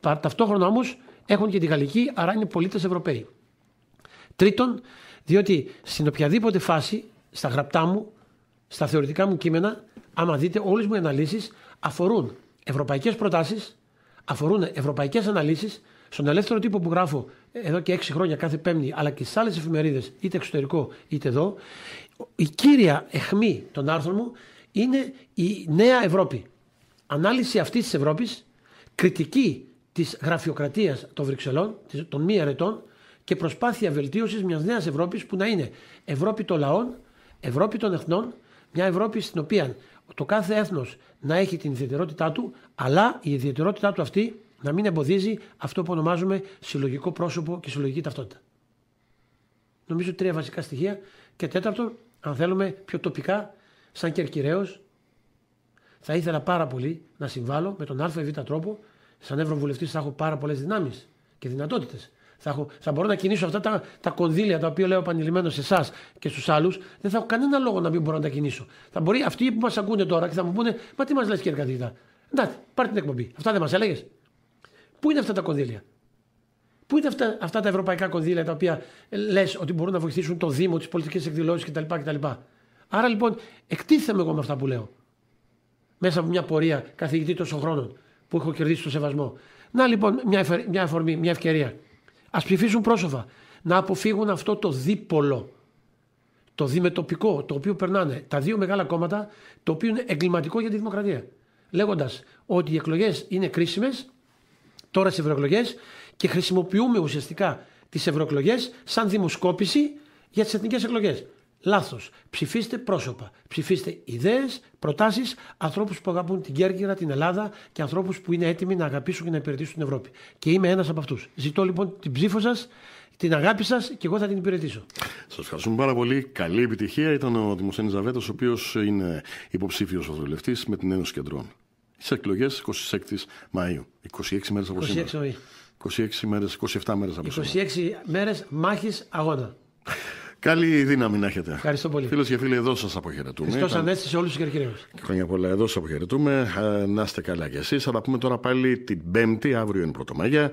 Ταυτόχρονα όμως έχουν και τη γαλλική, άρα είναι πολίτες Ευρωπαίοι. Τρίτον, διότι στην οποιαδήποτε φάση, στα γραπτά μου, στα θεωρητικά μου κείμενα, άμα δείτε, όλες μου οι αναλύσεις αφορούν ευρωπαϊκές προτάσεις, αφορούν ευρωπαϊκές αναλύσεις. Στον ελεύθερο τύπο που γράφω εδώ και έξι χρόνια κάθε Πέμπτη, αλλά και στις άλλες εφημερίδες, είτε εξωτερικό είτε εδώ, η κύρια εχμή των άρθρων μου είναι η νέα Ευρώπη. Ανάλυση αυτής της Ευρώπης, κριτική της γραφειοκρατίας των Βρυξελών, των μη αιρετών και προσπάθεια βελτίωσης μιας νέας Ευρώπης που να είναι Ευρώπη των λαών, Ευρώπη των εθνών, μια Ευρώπη στην οποία το κάθε έθνος να έχει την ιδιαιτερότητά του, αλλά η ιδιαιτερότητά του αυτή να μην εμποδίζει αυτό που ονομάζουμε συλλογικό πρόσωπο και συλλογική ταυτότητα. Νομίζω τρία βασικά στοιχεία. Και τέταρτο, αν θέλουμε πιο τοπικά, σαν Κερκυραίος, θα ήθελα πάρα πολύ να συμβάλλω με τον ΑΒ τρόπο σαν Ευρωβουλευτής θα έχω πάρα πολλές δυνάμεις και δυνατότητες. Θα, θα μπορώ να κινήσω αυτά τα, τα κονδύλια τα οποία λέω επανειλημμένω σε εσάς και στους άλλους. Δεν θα έχω κανένα λόγο να μην μπορώ να τα κινήσω. Θα μπορεί αυτοί που μας ακούνε τώρα και θα μου πούνε, Μα τι μας λες, κύριε καθηγητά. Εντάξει, πάρε την εκπομπή. Αυτά δεν μας έλεγες. Πού είναι αυτά τα κονδύλια. Πού είναι αυτά, αυτά τα ευρωπαϊκά κονδύλια τα οποία ε, λες ότι μπορούν να βοηθήσουν το Δήμο, τις πολιτικές εκδηλώσεις κτλ, κτλ. Άρα λοιπόν εκτίθεμαι εγώ με αυτά που λέω. Μέσα από μια πορεία καθηγητή τόσο χρόνων που έχω κερδίσει τον σεβασμό. Να λοιπόν, μια, εφε, μια ευκαιρία. Ας ψηφίσουν πρόσωπα. Να αποφύγουν αυτό το δίπολο. Το διμετωπικό, το οποίο περνάνε τα δύο μεγάλα κόμματα, το οποίο είναι εγκληματικό για τη δημοκρατία. Λέγοντας ότι οι εκλογές είναι κρίσιμες, τώρα σε ευρωεκλογές, και χρησιμοποιούμε ουσιαστικά τις ευρωεκλογές σαν δημοσκόπηση για τις εθνικές εκλογές. Λάθος. Ψηφίστε πρόσωπα. Ψηφίστε ιδέες, προτάσεις, ανθρώπους που αγαπούν την Κέρκυρα, την Ελλάδα και ανθρώπους που είναι έτοιμοι να αγαπήσουν και να υπηρετήσουν την Ευρώπη. Και είμαι ένας από αυτούς. Ζητώ λοιπόν την ψήφο σας, την αγάπη σας και εγώ θα την υπηρετήσω. Σας ευχαριστούμε πάρα πολύ. Καλή επιτυχία. Ήταν ο Δημοσένη Ζαβέτος, ο οποίος είναι υποψήφιος βουλευτή με την Ένωση Κεντρών. Στις εκλογές 26 Μαου. 26 μέρες από 26 σήμερα. 26 μέρε, 27 μέρες από 26 σήμερα. 26 μέρες μάχης αγώνα. Καλή δύναμη να έχετε. Ευχαριστώ πολύ. Φίλες και φίλοι, εδώ σας αποχαιρετούμε. Χριστός Ανέστη σε όλους τους κερκυρίου. Χρόνια πολλά, εδώ σας αποχαιρετούμε. Να είστε καλά κι εσείς. Αλλά πούμε τώρα πάλι την Πέμπτη, αύριο είναι Πρωτομαγιά.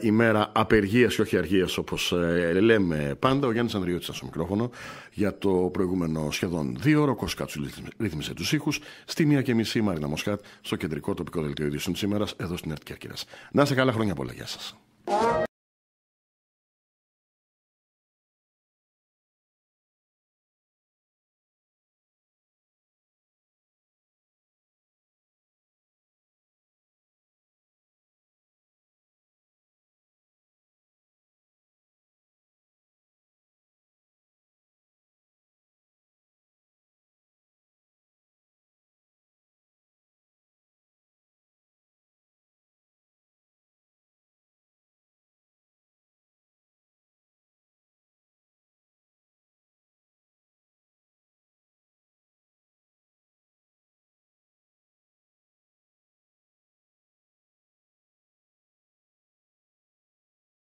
Ημέρα απεργίας και όχι αργίας όπως ε, λέμε πάντα. Ο Γιάννης Ανδριώτης στο μικρόφωνο για το προηγούμενο σχεδόν δύο ώρο. Κοσκάτσου ρύθμισε τους ήχους. Στη μία και μισή Μαρίνα Μοσχάτ στο κεντρικό τοπικό δελτίο ειδήσεων σήμερα εδώ στην Ερτ Να είστε καλά, χρόνια πολλά. Γεια σας.